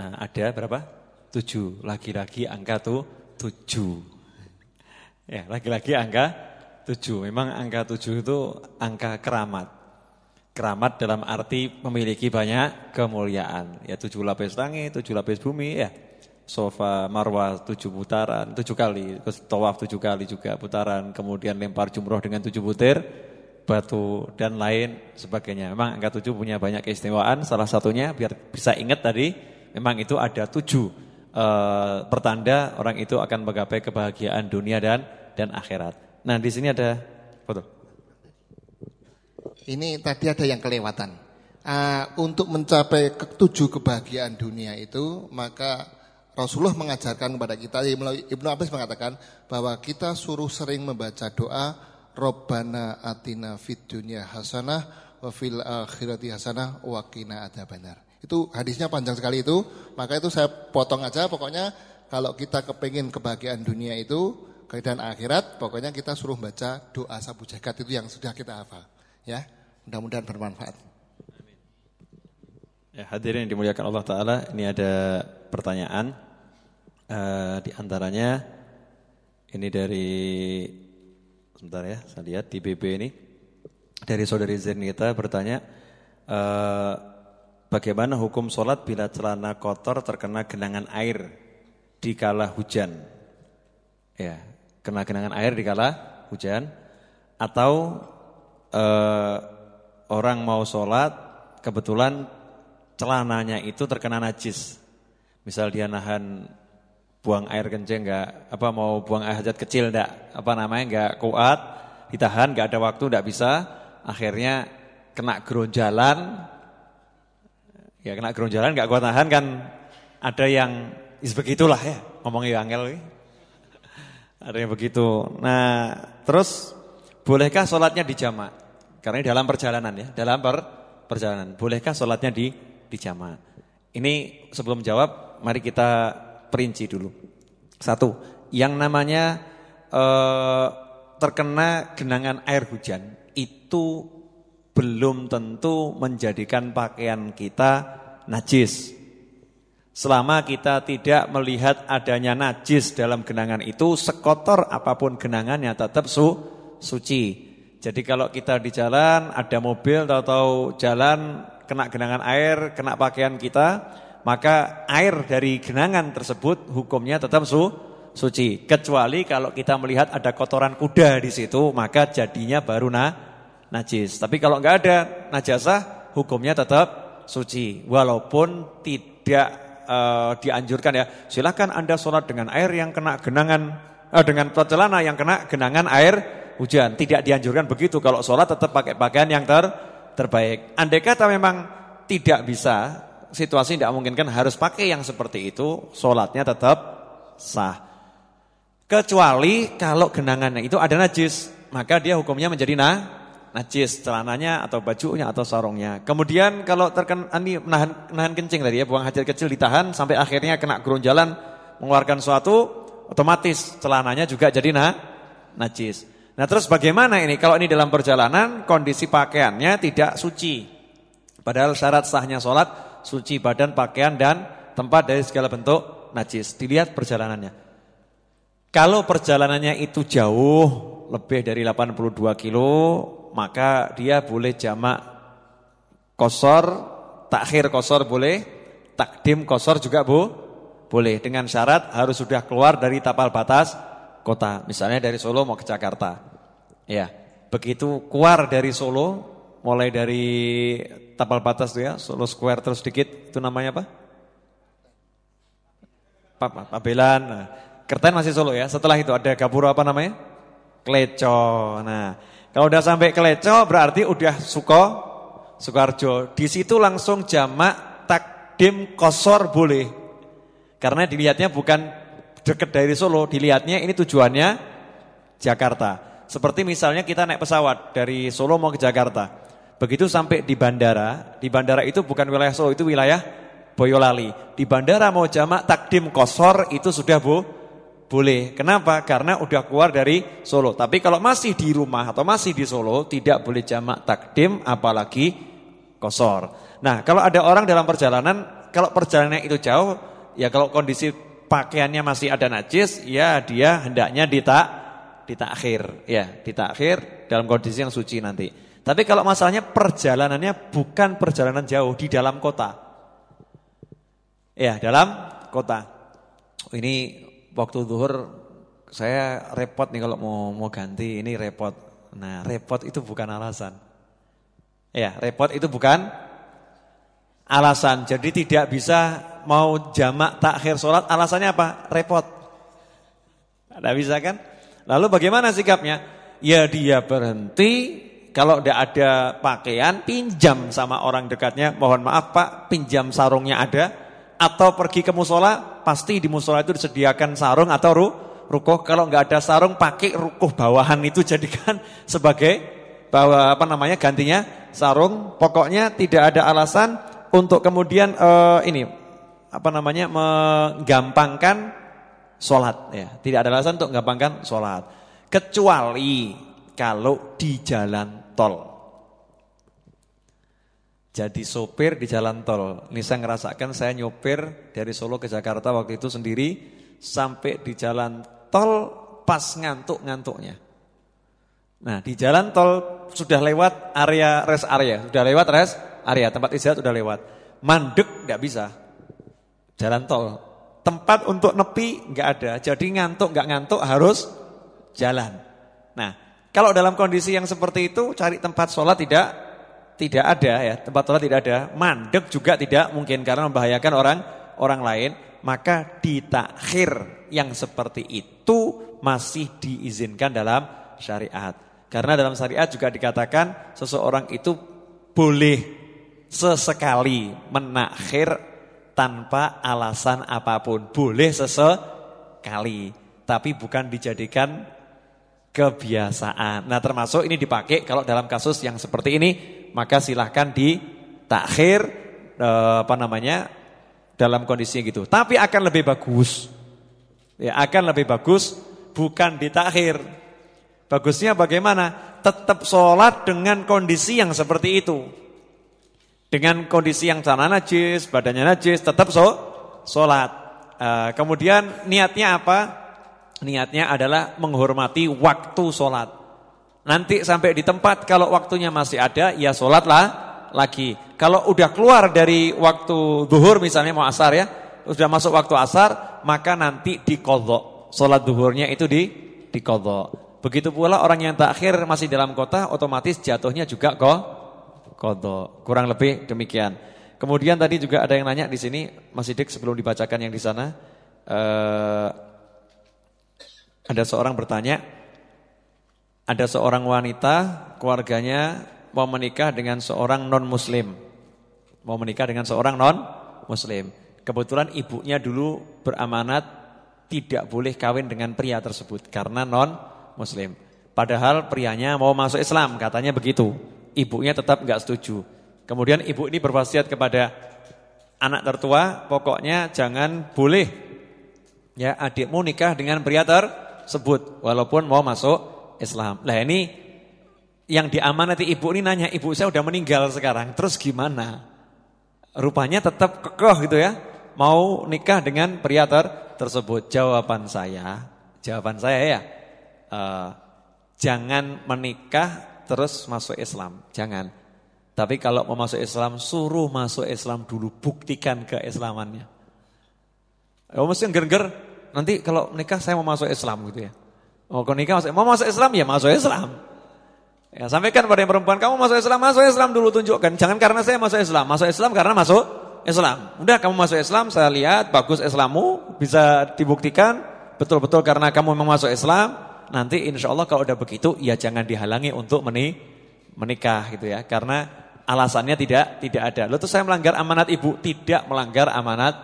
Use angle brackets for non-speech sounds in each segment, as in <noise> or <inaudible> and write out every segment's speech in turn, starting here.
Nah, ada berapa? Tujuh. laki-laki angka tuh tujuh. Ya, laki-laki angka tujuh. Memang angka tujuh itu angka keramat. Keramat dalam arti memiliki banyak kemuliaan. Ya, tujuh lapis langit, tujuh lapis bumi, ya. Sofa, marwah, tujuh putaran, tujuh kali. Tawaf tujuh kali juga putaran. Kemudian lempar jumroh dengan tujuh butir, batu, dan lain sebagainya. Memang angka tujuh punya banyak keistimewaan. Salah satunya, biar bisa ingat tadi, memang itu ada tujuh e, pertanda orang itu akan menggapai kebahagiaan dunia dan dan akhirat. Nah di sini ada foto. Ini tadi ada yang kelewatan. Uh, untuk mencapai ketujuh kebahagiaan dunia itu maka Rasulullah mengajarkan kepada kita Ibnu Abbas mengatakan bahwa kita suruh sering membaca doa Robbana atina fid dunya hasanah wa fil akhirati hasanah wa qina adzabannar. Itu hadisnya panjang sekali itu, maka itu saya potong aja pokoknya kalau kita kepingin kebahagiaan dunia itu, keadaan akhirat, pokoknya kita suruh baca doa sabu jagat itu yang sudah kita hafal. Ya, mudah-mudahan bermanfaat. Ya, hadirin yang dimuliakan Allah Ta'ala, ini ada pertanyaan. Uh, di antaranya, ini dari, sebentar ya, saya lihat di BB ini. Dari saudari Zenita bertanya, uh, bagaimana hukum sholat bila celana kotor terkena genangan air di kala hujan? Ya, kena genangan air di kala hujan atau eh, orang mau sholat kebetulan celananya itu terkena najis. Misal dia nahan buang air kencing enggak apa mau buang air hajat kecil enggak apa namanya enggak kuat ditahan enggak ada waktu enggak bisa akhirnya kena geronjalan Ya kena geronjalan gak kuat tahan kan ada yang is begitulah ya ngomongnya angel Ada yang begitu. Nah, terus bolehkah sholatnya dijamak? Karena ini dalam perjalanan ya, dalam per, perjalanan. Bolehkah sholatnya di dijamak? Ini sebelum jawab, mari kita perinci dulu. Satu, yang namanya eh, terkena genangan air hujan itu belum tentu menjadikan pakaian kita najis. Selama kita tidak melihat adanya najis dalam genangan itu, sekotor apapun genangannya tetap su suci. Jadi kalau kita di jalan, ada mobil atau jalan kena genangan air, kena pakaian kita, maka air dari genangan tersebut hukumnya tetap su suci. Kecuali kalau kita melihat ada kotoran kuda di situ, maka jadinya baru nah najis. Tapi kalau nggak ada najasah, hukumnya tetap suci. Walaupun tidak uh, dianjurkan ya, silahkan anda sholat dengan air yang kena genangan, uh, dengan celana yang kena genangan air hujan. Tidak dianjurkan begitu. Kalau sholat tetap pakai pakaian yang ter terbaik. Andai kata memang tidak bisa, situasi tidak memungkinkan harus pakai yang seperti itu, sholatnya tetap sah. Kecuali kalau genangannya itu ada najis, maka dia hukumnya menjadi nah, najis celananya atau bajunya atau sarungnya. Kemudian kalau terkena ini menahan, menahan kencing tadi ya, buang hajat kecil ditahan sampai akhirnya kena jalan mengeluarkan suatu otomatis celananya juga jadi nah, najis. Nah, terus bagaimana ini kalau ini dalam perjalanan kondisi pakaiannya tidak suci. Padahal syarat sahnya sholat suci badan, pakaian dan tempat dari segala bentuk najis. Dilihat perjalanannya. Kalau perjalanannya itu jauh lebih dari 82 kilo maka dia boleh jamak kosor, takhir kosor boleh, takdim kosor juga bu, boleh. Dengan syarat harus sudah keluar dari tapal batas kota. Misalnya dari Solo mau ke Jakarta. Ya, begitu keluar dari Solo, mulai dari tapal batas tuh ya, Solo Square terus dikit, itu namanya apa? Pabelan. Nah, Kerten masih Solo ya. Setelah itu ada gapura apa namanya? Kleco. Nah, kalau udah sampai Keleco berarti udah Suko Sukarjo. Di situ langsung jamak takdim kosor boleh. Karena dilihatnya bukan deket dari Solo, dilihatnya ini tujuannya Jakarta. Seperti misalnya kita naik pesawat dari Solo mau ke Jakarta. Begitu sampai di bandara, di bandara itu bukan wilayah Solo, itu wilayah Boyolali. Di bandara mau jamak takdim kosor itu sudah bu boleh. Kenapa? Karena udah keluar dari Solo. Tapi kalau masih di rumah atau masih di Solo, tidak boleh jamak takdim apalagi kosor. Nah, kalau ada orang dalam perjalanan, kalau perjalanannya itu jauh, ya kalau kondisi pakaiannya masih ada najis, ya dia hendaknya ditak ditakhir, ya, ditakhir dalam kondisi yang suci nanti. Tapi kalau masalahnya perjalanannya bukan perjalanan jauh di dalam kota. Ya, dalam kota. Ini waktu zuhur saya repot nih kalau mau mau ganti ini repot. Nah, repot itu bukan alasan. Ya, repot itu bukan alasan. Jadi tidak bisa mau jamak takhir sholat alasannya apa? Repot. Tidak bisa kan? Lalu bagaimana sikapnya? Ya dia berhenti kalau tidak ada pakaian pinjam sama orang dekatnya mohon maaf pak pinjam sarungnya ada atau pergi ke musola, pasti di musola itu disediakan sarung atau ru, rukuh. Kalau nggak ada sarung, pakai rukuh bawahan itu jadikan <laughs> sebagai bahwa apa namanya gantinya sarung. Pokoknya tidak ada alasan untuk kemudian uh, ini apa namanya menggampangkan sholat. Ya, tidak ada alasan untuk menggampangkan sholat kecuali kalau di jalan tol jadi sopir di jalan tol. Ini saya ngerasakan saya nyopir dari Solo ke Jakarta waktu itu sendiri sampai di jalan tol pas ngantuk-ngantuknya. Nah, di jalan tol sudah lewat area rest area, sudah lewat rest area, tempat istirahat sudah lewat. Mandek nggak bisa. Jalan tol. Tempat untuk nepi nggak ada. Jadi ngantuk nggak ngantuk harus jalan. Nah, kalau dalam kondisi yang seperti itu cari tempat sholat tidak tidak ada ya, tempat sholat tidak ada, mandek juga tidak mungkin karena membahayakan orang orang lain, maka ditakhir yang seperti itu masih diizinkan dalam syariat. Karena dalam syariat juga dikatakan seseorang itu boleh sesekali menakhir tanpa alasan apapun. Boleh sesekali, tapi bukan dijadikan kebiasaan. Nah termasuk ini dipakai kalau dalam kasus yang seperti ini maka silahkan takhir e, apa namanya dalam kondisi gitu. Tapi akan lebih bagus. Ya, akan lebih bagus bukan di takhir Bagusnya bagaimana? Tetap sholat dengan kondisi yang seperti itu. Dengan kondisi yang sana najis, badannya najis, tetap so, sholat. E, kemudian niatnya apa? Niatnya adalah menghormati waktu sholat. Nanti sampai di tempat kalau waktunya masih ada ya sholatlah lagi. Kalau udah keluar dari waktu duhur misalnya mau asar ya, sudah masuk waktu asar maka nanti dikodok. Sholat duhurnya itu di dikodok. Begitu pula orang yang takhir masih dalam kota otomatis jatuhnya juga kok kodok. Kurang lebih demikian. Kemudian tadi juga ada yang nanya di sini Mas Sidik sebelum dibacakan yang di sana. Eh, ada seorang bertanya ada seorang wanita keluarganya mau menikah dengan seorang non muslim mau menikah dengan seorang non muslim kebetulan ibunya dulu beramanat tidak boleh kawin dengan pria tersebut karena non muslim padahal prianya mau masuk Islam katanya begitu ibunya tetap nggak setuju kemudian ibu ini berwasiat kepada anak tertua pokoknya jangan boleh ya adikmu nikah dengan pria tersebut walaupun mau masuk Islam. Lah ini yang diamanati ibu ini nanya, ibu saya udah meninggal sekarang, terus gimana? Rupanya tetap kekeh gitu ya, mau nikah dengan pria ter tersebut. Jawaban saya, jawaban saya ya, uh, jangan menikah terus masuk Islam, jangan. Tapi kalau mau masuk Islam, suruh masuk Islam dulu, buktikan keislamannya. Oh, mesti ger nanti kalau menikah saya mau masuk Islam gitu ya. Oh, kau nikah masuk, mau masuk Islam ya masuk Islam. Ya, sampaikan pada yang perempuan, kamu masuk Islam, masuk Islam dulu tunjukkan. Jangan karena saya masuk Islam, masuk Islam karena masuk Islam. Udah kamu masuk Islam, saya lihat bagus Islammu, bisa dibuktikan betul-betul karena kamu memang masuk Islam. Nanti insya Allah kalau udah begitu, ya jangan dihalangi untuk meni menikah gitu ya, karena alasannya tidak tidak ada. Lalu tuh saya melanggar amanat ibu, tidak melanggar amanat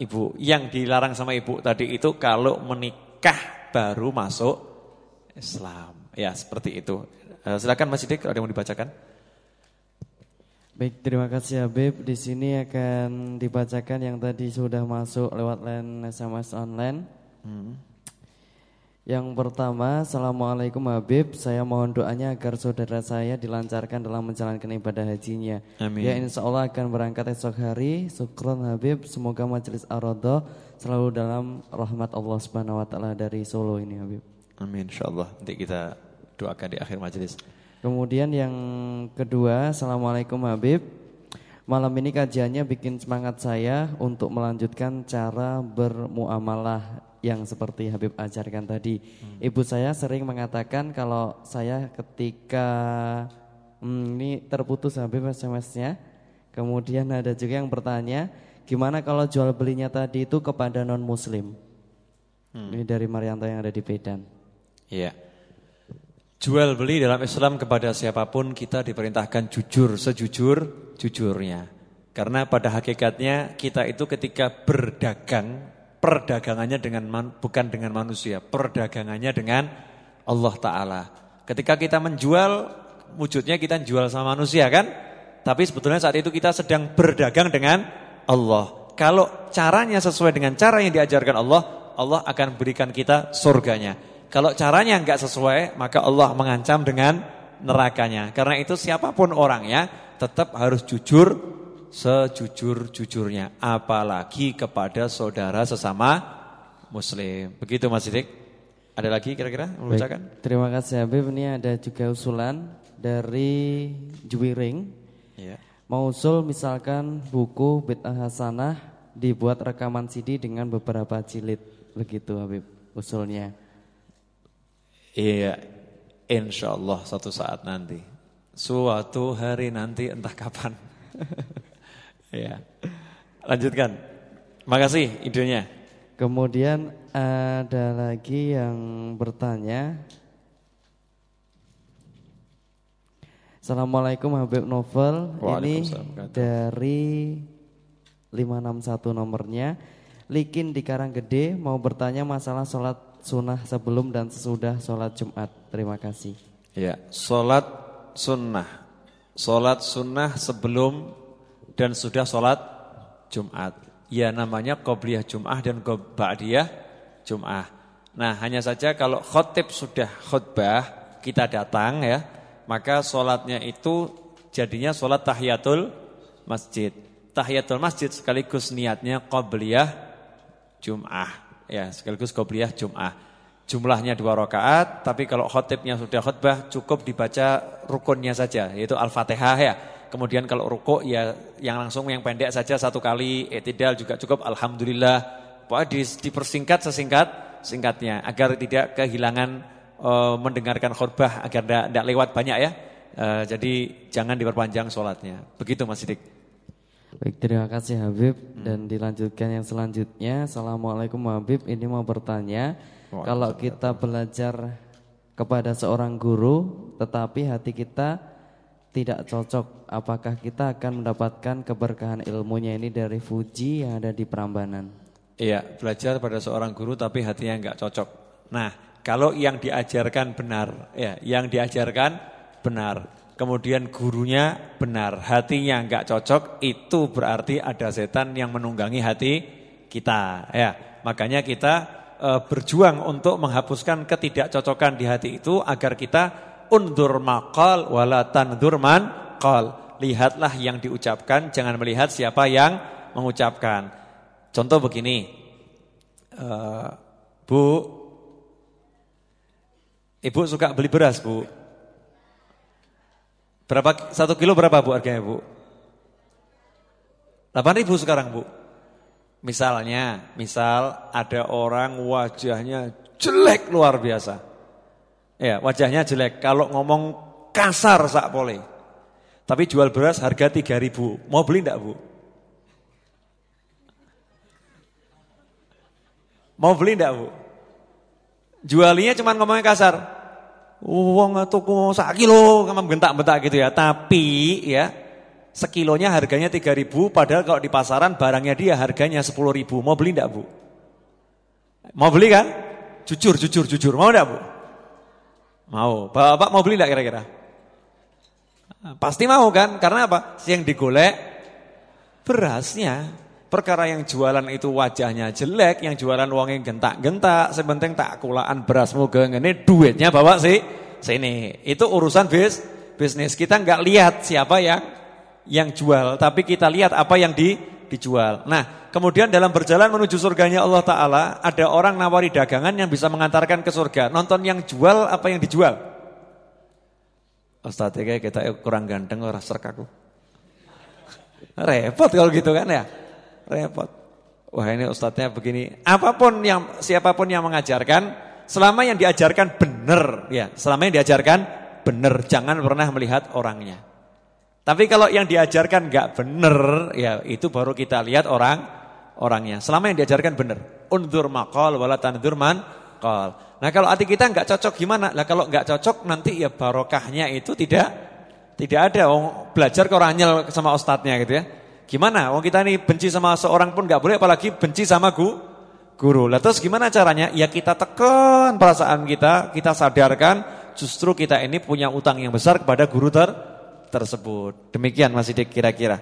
ibu. Yang dilarang sama ibu tadi itu kalau menikah baru masuk Islam. Ya, seperti itu. Eh, silakan Mas Sidik kalau ada yang mau dibacakan. Baik, terima kasih Habib. Di sini akan dibacakan yang tadi sudah masuk lewat line SMS online. Hmm. Yang pertama, Assalamualaikum Habib. Saya mohon doanya agar saudara saya dilancarkan dalam menjalankan ibadah hajinya. Amin. Ya insya Allah akan berangkat esok hari. Syukron Habib. Semoga majelis Arodo selalu dalam rahmat Allah Subhanahu Wa Taala dari Solo ini Habib. Amin insyaallah. Nanti kita doakan di akhir majelis. Kemudian yang kedua, Assalamualaikum Habib. Malam ini kajiannya bikin semangat saya untuk melanjutkan cara bermuamalah yang seperti Habib ajarkan tadi. Hmm. Ibu saya sering mengatakan kalau saya ketika hmm, ini terputus Habib SMS-nya. Kemudian ada juga yang bertanya, gimana kalau jual belinya tadi itu kepada non muslim? Hmm. Ini dari Marianto yang ada di Medan. Iya. Jual beli dalam Islam kepada siapapun kita diperintahkan jujur, sejujur jujurnya. Karena pada hakikatnya kita itu ketika berdagang, perdagangannya dengan man, bukan dengan manusia, perdagangannya dengan Allah taala. Ketika kita menjual, wujudnya kita jual sama manusia kan? Tapi sebetulnya saat itu kita sedang berdagang dengan Allah. Kalau caranya sesuai dengan cara yang diajarkan Allah, Allah akan berikan kita surganya. Kalau caranya nggak sesuai, maka Allah mengancam dengan nerakanya. Karena itu siapapun orangnya tetap harus jujur sejujur-jujurnya, apalagi kepada saudara sesama muslim. Begitu Mas Sidik. Ada lagi kira-kira Terima kasih Habib. Ini ada juga usulan dari Juwiring. Iya. Mau usul misalkan buku Bid'ah Hasanah dibuat rekaman CD dengan beberapa jilid. Begitu Habib usulnya. Iya, insya Allah satu saat nanti. Suatu hari nanti entah kapan. <laughs> ya. Lanjutkan. Makasih idenya. Kemudian ada lagi yang bertanya. Assalamualaikum Habib Novel. Ini dari 561 nomornya. Likin di Karanggede mau bertanya masalah sholat sunnah sebelum dan sesudah sholat Jumat? Terima kasih. Ya, sholat sunnah. Sholat sunnah sebelum dan sudah sholat Jumat. Ya namanya Qobliyah Jum'ah dan Ba'diyah Jum'ah. Nah hanya saja kalau khotib sudah khutbah, kita datang ya, maka sholatnya itu jadinya sholat tahiyatul masjid. Tahiyatul masjid sekaligus niatnya Qobliyah Jum'ah ya sekaligus qobliyah Jum'ah. Jumlahnya dua rakaat, tapi kalau khotibnya sudah khotbah cukup dibaca rukunnya saja, yaitu Al-Fatihah ya. Kemudian kalau rukuk ya yang langsung yang pendek saja satu kali, etidal juga cukup alhamdulillah. Pokoknya dipersingkat sesingkat singkatnya agar tidak kehilangan e, mendengarkan khotbah agar tidak lewat banyak ya. E, jadi jangan diperpanjang sholatnya. Begitu Mas Sidik. Baik, terima kasih Habib hmm. dan dilanjutkan yang selanjutnya. Assalamualaikum Habib, ini mau bertanya, oh, kalau kita belajar kepada seorang guru tetapi hati kita tidak cocok, apakah kita akan mendapatkan keberkahan ilmunya ini dari Fuji yang ada di Prambanan? Iya, belajar pada seorang guru tapi hatinya nggak cocok. Nah, kalau yang diajarkan benar, ya, yang diajarkan benar kemudian gurunya benar, hatinya enggak cocok, itu berarti ada setan yang menunggangi hati kita. Ya, makanya kita e, berjuang untuk menghapuskan ketidakcocokan di hati itu agar kita undur maqal wala tandur man qal. Lihatlah yang diucapkan, jangan melihat siapa yang mengucapkan. Contoh begini. E, bu Ibu suka beli beras, Bu. Berapa satu kilo berapa bu harganya bu? 8 ribu sekarang bu. Misalnya, misal ada orang wajahnya jelek luar biasa. Ya, wajahnya jelek. Kalau ngomong kasar sak boleh Tapi jual beras harga ribu Mau beli enggak, Bu? Mau beli enggak, Bu? jualinya cuma ngomongnya kasar. Uang atau sak sakilo, kamu bentak-bentak gitu ya. Tapi ya sekilonya harganya tiga ribu, padahal kalau di pasaran barangnya dia harganya sepuluh ribu. Mau beli enggak, Bu? Mau beli kan? Jujur, jujur, jujur. Mau enggak, Bu? Mau. Bapak mau beli enggak kira-kira? Pasti mau kan? Karena apa? Yang digolek berasnya Perkara yang jualan itu wajahnya jelek, yang jualan uangnya gentak-gentak, sebenteng tak kulaan berasmu gengene duitnya bawa sih sini. Itu urusan bis bisnis. Kita nggak lihat siapa yang yang jual, tapi kita lihat apa yang di dijual. Nah, kemudian dalam berjalan menuju surganya Allah taala, ada orang nawari dagangan yang bisa mengantarkan ke surga. Nonton yang jual apa yang dijual? Ustaz, kita kurang ganteng orang serkaku. Repot kalau gitu kan ya repot. Wah ini ustadznya begini. Apapun yang siapapun yang mengajarkan, selama yang diajarkan benar, ya, selama yang diajarkan benar, jangan pernah melihat orangnya. Tapi kalau yang diajarkan nggak benar, ya itu baru kita lihat orang orangnya. Selama yang diajarkan benar. Undur makol walatan durman man Nah, kalau hati kita nggak cocok gimana? Lah kalau nggak cocok nanti ya barokahnya itu tidak tidak ada oh, belajar ke orangnya sama ustadznya gitu ya. Gimana? Wong kita ini benci sama seorang pun nggak boleh apalagi benci sama gu, guru. Lalu terus gimana caranya? Ya kita tekan perasaan kita, kita sadarkan justru kita ini punya utang yang besar kepada guru ter tersebut. Demikian masih dikira kira-kira.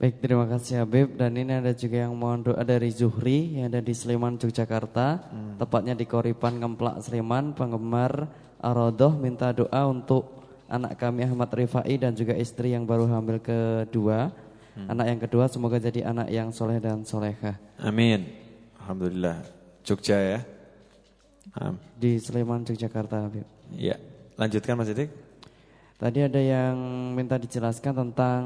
Baik, terima kasih Habib dan ini ada juga yang mohon doa dari Zuhri yang ada di Sleman Yogyakarta, hmm. tepatnya di Koripan Ngemplak Sleman, penggemar Arodoh minta doa untuk anak kami Ahmad Rifai dan juga istri yang baru hamil kedua. Hmm. Anak yang kedua semoga jadi anak yang soleh dan soleha. Amin. Alhamdulillah. Jogja ya. Am. Di Sleman, Yogyakarta. Habib. Ya. Lanjutkan Mas Itik. Tadi ada yang minta dijelaskan tentang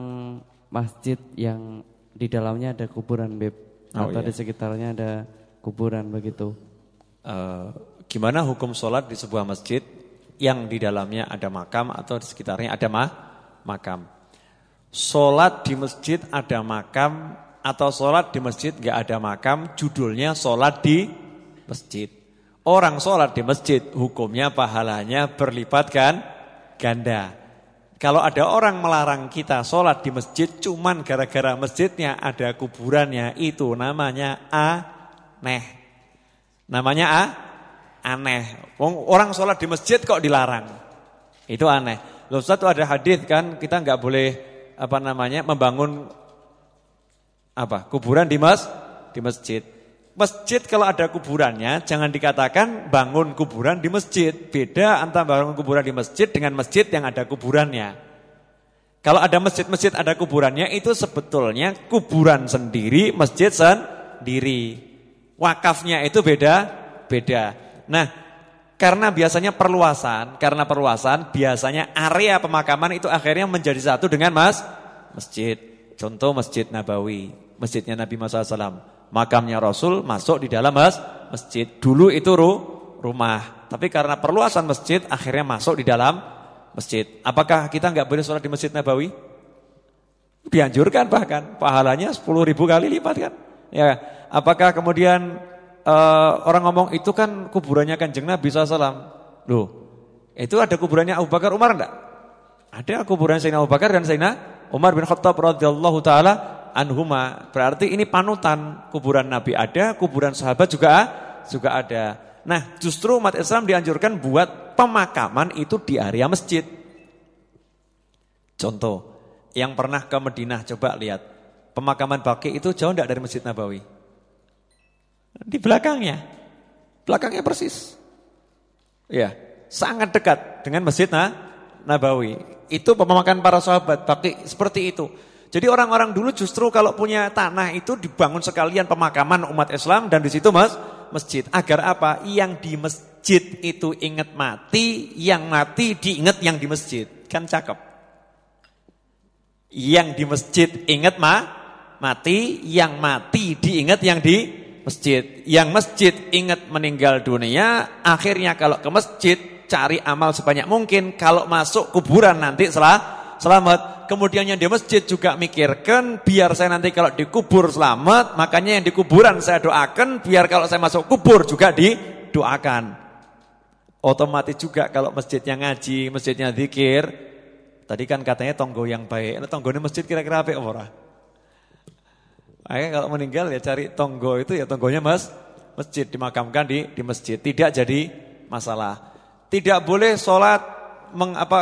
masjid yang di dalamnya ada kuburan Beb. Oh, atau iya. di sekitarnya ada kuburan begitu. Uh, gimana hukum sholat di sebuah masjid yang di dalamnya ada makam atau di sekitarnya ada ma makam. Sholat di masjid ada makam atau sholat di masjid gak ada makam, judulnya sholat di masjid. Orang sholat di masjid hukumnya pahalanya berlipat kan ganda. Kalau ada orang melarang kita sholat di masjid cuman gara-gara masjidnya ada kuburannya itu namanya aneh. Namanya a Aneh. Orang sholat di masjid kok dilarang. Itu aneh. lalu satu ada hadis kan kita nggak boleh apa namanya membangun apa kuburan di mas di masjid. Masjid kalau ada kuburannya jangan dikatakan bangun kuburan di masjid. Beda antara bangun kuburan di masjid dengan masjid yang ada kuburannya. Kalau ada masjid-masjid ada kuburannya itu sebetulnya kuburan sendiri, masjid sendiri. Wakafnya itu beda beda. Nah, karena biasanya perluasan, karena perluasan biasanya area pemakaman itu akhirnya menjadi satu dengan mas masjid. Contoh Masjid Nabawi, masjidnya Nabi Muhammad SAW. Makamnya Rasul masuk di dalam mas masjid. Dulu itu ru, rumah, tapi karena perluasan masjid akhirnya masuk di dalam masjid. Apakah kita nggak boleh sholat di Masjid Nabawi? Dianjurkan bahkan pahalanya 10 ribu kali lipat kan? Ya, apakah kemudian uh, orang ngomong itu kan kuburannya Kanjeng Nabi SAW. Loh, itu ada kuburannya Abu Bakar Umar enggak? Ada kuburan Sayyidina Abu Bakar dan Sayyidina Umar bin Khattab radhiyallahu taala anhuma. Berarti ini panutan kuburan Nabi ada, kuburan sahabat juga juga ada. Nah, justru umat Islam dianjurkan buat pemakaman itu di area masjid. Contoh, yang pernah ke Madinah coba lihat. Pemakaman Baqi itu jauh enggak dari Masjid Nabawi? Di belakangnya. Belakangnya persis. Ya, sangat dekat dengan Masjid nah, Nabawi. Itu pemakaman para sahabat, pakai seperti itu. Jadi orang-orang dulu justru kalau punya tanah itu dibangun sekalian pemakaman umat Islam dan di situ mas masjid. Agar apa? Yang di masjid itu ingat mati, yang mati diingat yang di masjid. Kan cakep. Yang di masjid ingat ma, mati, yang mati diingat yang di masjid. Yang masjid ingat meninggal dunia, akhirnya kalau ke masjid cari amal sebanyak mungkin. Kalau masuk kuburan nanti selah, selamat. Kemudian yang di masjid juga mikirkan biar saya nanti kalau dikubur selamat. Makanya yang di kuburan saya doakan biar kalau saya masuk kubur juga didoakan. Otomatis juga kalau masjidnya ngaji, masjidnya zikir. Tadi kan katanya tonggo yang baik. Nah, ini masjid kira-kira apa orang? Akhirnya kalau meninggal ya cari tonggo itu ya tonggonya mas masjid dimakamkan di di masjid. Tidak jadi masalah. Tidak boleh sholat meng, apa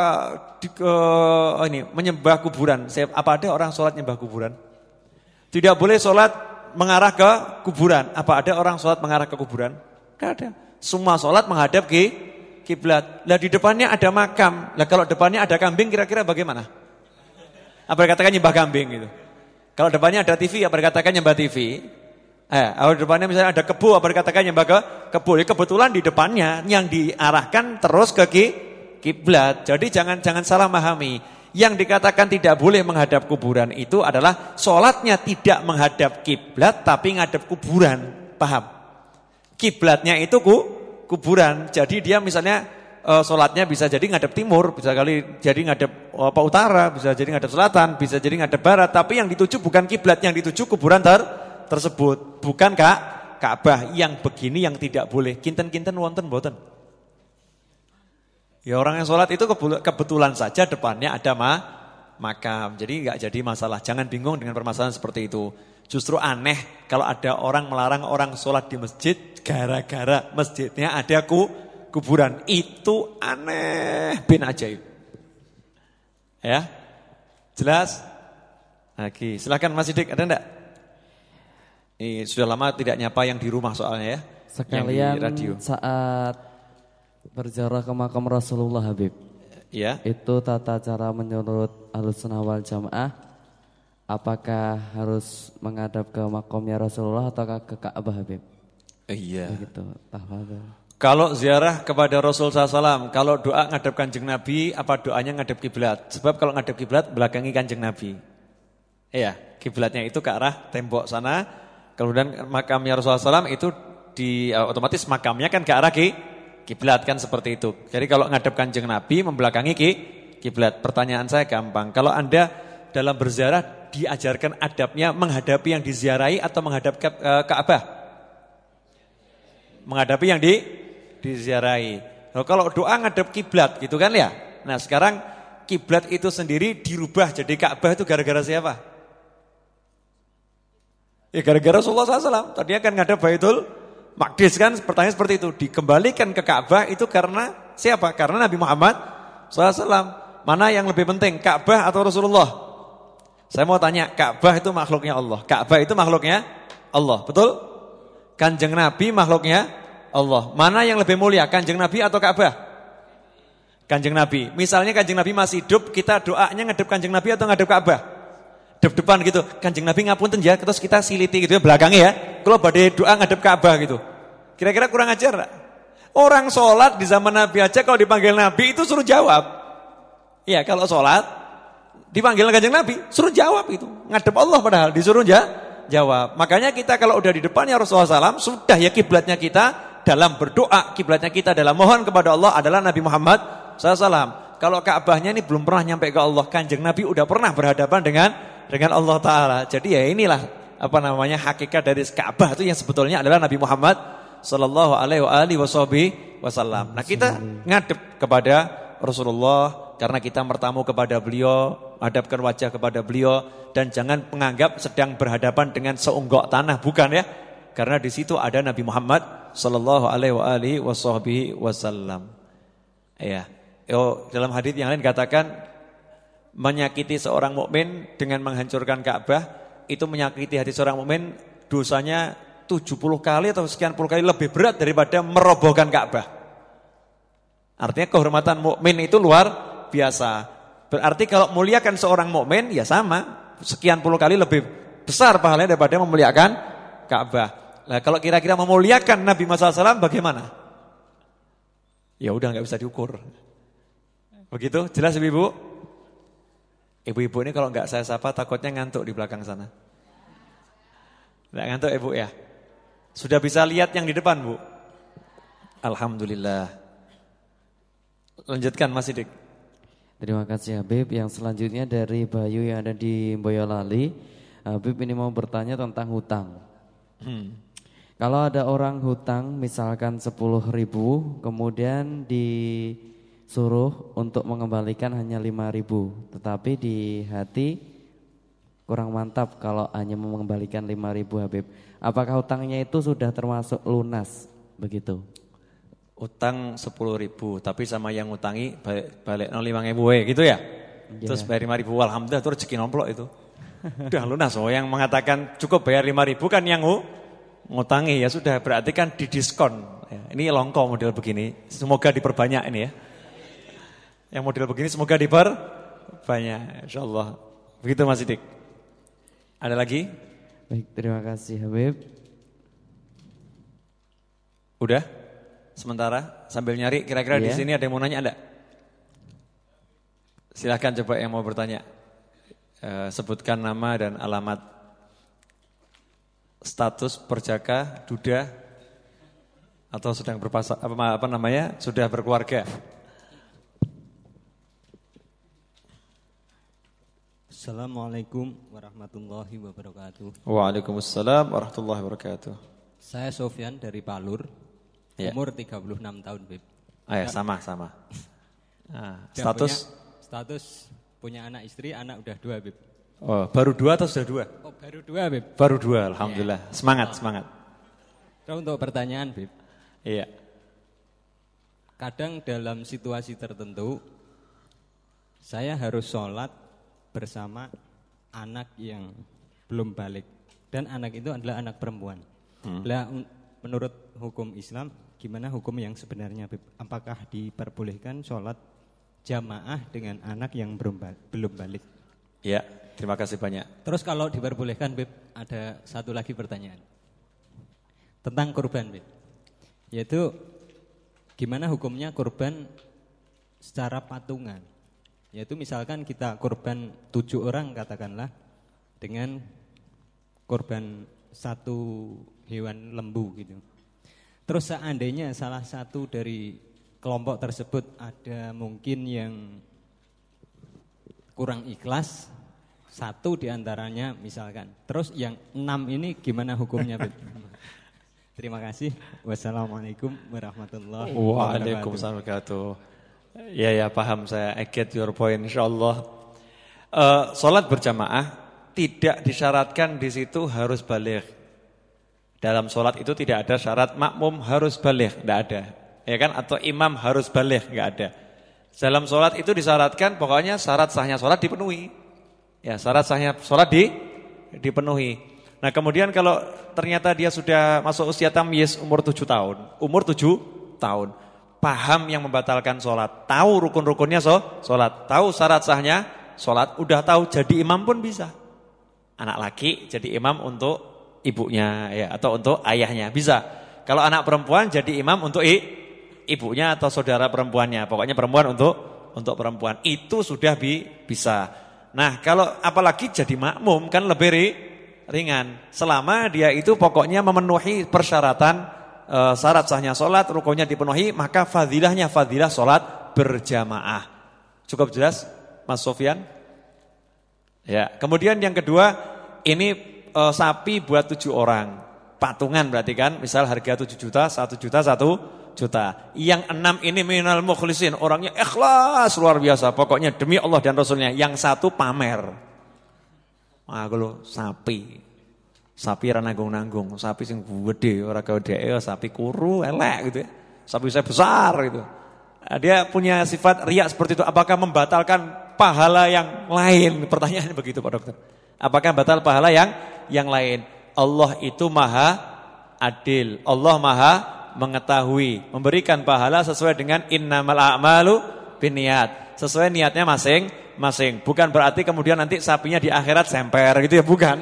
di, uh, ini menyembah kuburan. Saya, apa ada orang sholat menyembah kuburan? Tidak boleh sholat mengarah ke kuburan. Apa ada orang sholat mengarah ke kuburan? Tidak ada. Semua sholat menghadap ke kiblat. Lah di depannya ada makam. Lah kalau depannya ada kambing kira-kira bagaimana? Apa dikatakan nyembah kambing gitu? Kalau depannya ada TV apa dikatakan nyembah TV. Eh, kalau depannya misalnya ada kebu apa dikatakan nyembah ke kebu. Ya, kebetulan di depannya yang diarahkan terus ke kiblat. Jadi jangan jangan salah memahami. Yang dikatakan tidak boleh menghadap kuburan itu adalah sholatnya tidak menghadap kiblat tapi menghadap kuburan. Paham? Kiblatnya itu ku, kuburan. Jadi dia misalnya uh, sholatnya bisa jadi ngadep timur, bisa kali jadi ngadep apa utara, bisa jadi ngadep selatan, bisa jadi ngadep barat. Tapi yang dituju bukan kiblat, yang dituju kuburan ter tersebut, bukan kak Ka'bah. Yang begini yang tidak boleh. Kinten-kinten wonten boten. Ya orang yang sholat itu kebetulan saja depannya ada ma makam. Jadi nggak jadi masalah. Jangan bingung dengan permasalahan seperti itu. Justru aneh kalau ada orang melarang orang sholat di masjid gara-gara masjidnya ada ku kuburan. Itu aneh bin ajaib. Ya. Jelas? Oke, silakan Mas Sidik, ada enggak? Ini sudah lama tidak nyapa yang di rumah soalnya ya. Sekalian radio. saat berziarah ke makam Rasulullah Habib. Ya. Itu tata cara menurut Ahlussunnah wal Jamaah. Apakah harus menghadap ke makamnya Rasulullah atau ke Ka'bah Habib? Iya. Begitu. Tahfadz. Kalau ziarah kepada Rasul SAW, kalau doa ngadep kanjeng Nabi, apa doanya ngadep kiblat? Sebab kalau ngadep kiblat belakangi kanjeng Nabi. Iya, kiblatnya itu ke arah tembok sana. Kemudian makamnya Rasul SAW itu di eh, otomatis makamnya kan ke arah ki, kiblat kan seperti itu. Jadi kalau ngadep kanjeng Nabi membelakangi ki, kiblat. Pertanyaan saya gampang. Kalau anda dalam berziarah diajarkan adabnya menghadapi yang diziarahi atau menghadap eh, Ka'bah? apa? menghadapi yang di diziarahi. Nah, kalau doa ngadep kiblat gitu kan ya. Nah, sekarang kiblat itu sendiri dirubah jadi Ka'bah itu gara-gara siapa? Ya gara-gara Rasulullah SAW. Tadi kan ngadep Baitul Maqdis kan pertanyaan seperti itu. Dikembalikan ke Ka'bah itu karena siapa? Karena Nabi Muhammad SAW. Mana yang lebih penting, Ka'bah atau Rasulullah? Saya mau tanya, Ka'bah itu makhluknya Allah. Ka'bah itu makhluknya Allah, betul? Kanjeng Nabi makhluknya Allah. Mana yang lebih mulia, kanjeng Nabi atau Ka'bah? Kanjeng Nabi. Misalnya kanjeng Nabi masih hidup, kita doanya ngadep kanjeng Nabi atau ngadep Ka'bah? Dep-depan gitu. Kanjeng Nabi ngapunten ya, terus kita siliti gitu ya belakangnya ya. Kalau badai doa ngadep Ka'bah gitu. Kira-kira kurang ajar Orang sholat di zaman Nabi aja kalau dipanggil Nabi itu suruh jawab. Iya kalau sholat dipanggil kanjeng Nabi suruh jawab itu Ngadep Allah padahal disuruh ya jawab. Makanya kita kalau udah di depannya Rasulullah SAW sudah ya kiblatnya kita dalam berdoa kiblatnya kita adalah mohon kepada Allah adalah Nabi Muhammad SAW. Kalau Ka'bahnya ini belum pernah nyampe ke Allah. Kanjeng Nabi udah pernah berhadapan dengan dengan Allah Taala. Jadi ya inilah apa namanya hakikat dari Ka'bah itu yang sebetulnya adalah Nabi Muhammad Sallallahu Alaihi Wasallam. Nah kita ngadep kepada Rasulullah karena kita bertamu kepada beliau, hadapkan wajah kepada beliau dan jangan menganggap sedang berhadapan dengan seunggok tanah, bukan ya? Karena di situ ada Nabi Muhammad sallallahu alaihi wa alihi wasallam. Ya. Oh, dalam hadis yang lain katakan menyakiti seorang mukmin dengan menghancurkan Ka'bah itu menyakiti hati seorang mukmin dosanya 70 kali atau sekian puluh kali lebih berat daripada merobohkan Ka'bah. Artinya kehormatan mukmin itu luar biasa. Berarti kalau muliakan seorang mukmin ya sama, sekian puluh kali lebih besar pahalanya daripada memuliakan Ka'bah. Nah, kalau kira-kira memuliakan Nabi Muhammad SAW bagaimana? Ya udah nggak bisa diukur. Begitu? Jelas Ibu? Ibu-ibu ibu ini kalau nggak saya sapa takutnya ngantuk di belakang sana. Nggak ngantuk Ibu ya? Sudah bisa lihat yang di depan, Bu? Alhamdulillah. Lanjutkan Mas Sidik. Terima kasih Habib. Yang selanjutnya dari Bayu yang ada di Boyolali. Habib ini mau bertanya tentang hutang. Hmm. Kalau ada orang hutang misalkan 10 ribu kemudian disuruh untuk mengembalikan hanya 5 ribu tetapi di hati kurang mantap kalau hanya mengembalikan 5 ribu Habib. Apakah hutangnya itu sudah termasuk lunas begitu? Utang 10 ribu tapi sama yang utangi balik, balik 05 ribu eh, gitu ya? Yeah. Terus bayar 5 ribu alhamdulillah terus rezeki nomplok itu. <laughs> Udah lunas oh yang mengatakan cukup bayar 5 ribu kan yang hu ngutangi ya sudah berarti kan didiskon. Ya, ini longko model begini. Semoga diperbanyak ini ya. Yang model begini semoga diperbanyak insya Allah. Begitu Mas Sidik. Ada lagi? Baik, terima kasih Habib. Udah? Sementara sambil nyari kira-kira iya. di sini ada yang mau nanya ada? Silahkan coba yang mau bertanya. E, sebutkan nama dan alamat status perjaka, duda atau sedang berpasa apa, apa namanya? sudah berkeluarga. Assalamualaikum warahmatullahi wabarakatuh. Waalaikumsalam warahmatullahi wabarakatuh. Saya Sofyan dari Palur. Ya. Umur 36 tahun, Bib. Ah, ya, sama sama. Nah, <laughs> status punya, status punya anak istri, anak udah dua, Bib. Oh, baru dua atau sudah dua? Oh, baru dua, Bib. Baru dua, Alhamdulillah. Yeah. Semangat, oh. semangat. Terus untuk pertanyaan, Bib. Iya. Kadang dalam situasi tertentu, saya harus sholat bersama anak yang belum balik. Dan anak itu adalah anak perempuan. Hmm. menurut hukum Islam, gimana hukum yang sebenarnya, Bib? Apakah diperbolehkan sholat jamaah dengan anak yang belum balik? Ya, terima kasih banyak. Terus kalau diperbolehkan Beb, ada satu lagi pertanyaan. Tentang korban, Beb. Yaitu gimana hukumnya korban secara patungan. Yaitu misalkan kita korban tujuh orang katakanlah dengan korban satu hewan lembu gitu. Terus seandainya salah satu dari kelompok tersebut ada mungkin yang kurang ikhlas satu diantaranya misalkan. Terus yang enam ini gimana hukumnya? <laughs> Terima kasih. Wassalamualaikum warahmatullahi wabarakatuh. Waalaikumsalam warahmatullahi wabarakatuh. Ya ya paham saya. I get your point. Insyaallah. Uh, eh, Salat berjamaah tidak disyaratkan di situ harus balik. Dalam sholat itu tidak ada syarat makmum harus balik, tidak ada. Ya kan? Atau imam harus balik, tidak ada. Dalam sholat itu disyaratkan pokoknya syarat sahnya sholat dipenuhi. Ya, syarat sahnya sholat di, dipenuhi. Nah, kemudian kalau ternyata dia sudah masuk usia tamyiz umur 7 tahun, umur 7 tahun, paham yang membatalkan sholat, tahu rukun-rukunnya so, sholat, tahu syarat sahnya sholat, udah tahu jadi imam pun bisa. Anak laki jadi imam untuk ibunya ya atau untuk ayahnya bisa. Kalau anak perempuan jadi imam untuk i, ibunya atau saudara perempuannya, pokoknya perempuan untuk untuk perempuan itu sudah bi, bisa. Nah kalau apalagi jadi makmum kan lebih ri, ringan. Selama dia itu pokoknya memenuhi persyaratan e, syarat sahnya sholat, rukunya dipenuhi, maka fadilahnya fadilah sholat berjamaah. Cukup jelas Mas Sofian? Ya. Kemudian yang kedua ini e, sapi buat tujuh orang. Patungan berarti kan, misal harga tujuh juta, satu juta, 1 juta. Yang enam ini minal mukhlisin, orangnya ikhlas luar biasa. Pokoknya demi Allah dan Rasulnya. Yang satu pamer. Aku lo sapi. Sapi ra nanggung-nanggung, sapi sing gede orang ora kaya sapi kuru elek gitu ya. Sapi saya besar gitu. Nah, dia punya sifat riak seperti itu. Apakah membatalkan pahala yang lain? Pertanyaannya begitu Pak Dokter. Apakah batal pahala yang yang lain? Allah itu maha adil. Allah maha mengetahui, memberikan pahala sesuai dengan innamal a'malu biniat. sesuai niatnya masing-masing. Bukan berarti kemudian nanti sapinya di akhirat semper gitu ya, bukan.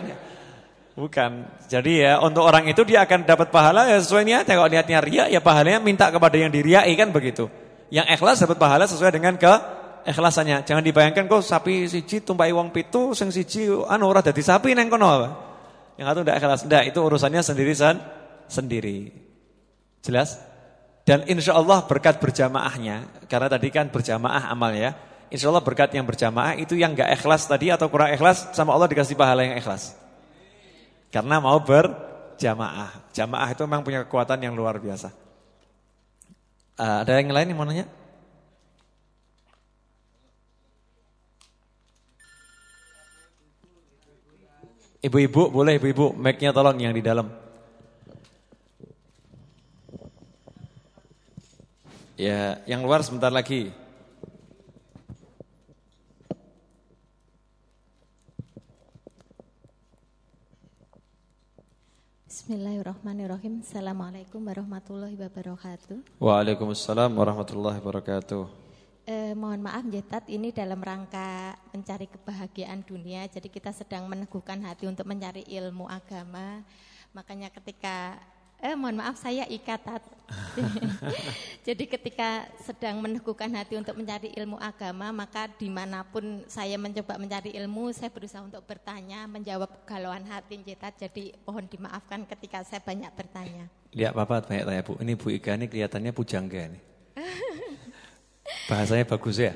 Bukan. Jadi ya untuk orang itu dia akan dapat pahala ya sesuai niatnya. Kalau niatnya ria ya pahalanya minta kepada yang diriai kan begitu. Yang ikhlas dapat pahala sesuai dengan ke ikhlasannya. Jangan dibayangkan kok sapi siji tumpai wong pitu sing siji anu ora dadi sapi neng kono. Yang satu ndak ikhlas. Ndak, itu urusannya sendiri san sendiri. Jelas? Dan insya Allah berkat berjamaahnya, karena tadi kan berjamaah amal ya. Insya Allah berkat yang berjamaah itu yang gak ikhlas tadi atau kurang ikhlas, sama Allah dikasih pahala yang ikhlas. Karena mau berjamaah. Jamaah itu memang punya kekuatan yang luar biasa. Uh, ada yang lain yang mau nanya? Ibu-ibu boleh ibu-ibu, mic-nya tolong yang di dalam. Ya, yang luar sebentar lagi. Bismillahirrahmanirrahim. Assalamualaikum warahmatullahi wabarakatuh. Waalaikumsalam warahmatullahi wabarakatuh. Eh, mohon maaf Jetat, ini dalam rangka mencari kebahagiaan dunia, jadi kita sedang meneguhkan hati untuk mencari ilmu agama. Makanya ketika eh mohon maaf saya ikatat. <laughs> Jadi ketika sedang meneguhkan hati untuk mencari ilmu agama, maka dimanapun saya mencoba mencari ilmu, saya berusaha untuk bertanya, menjawab galauan hati kita. Jadi mohon dimaafkan ketika saya banyak bertanya. lihat ya, apa banyak tanya Bu. Ini Bu Ika ini kelihatannya pujangga nih. Bahasanya bagus ya?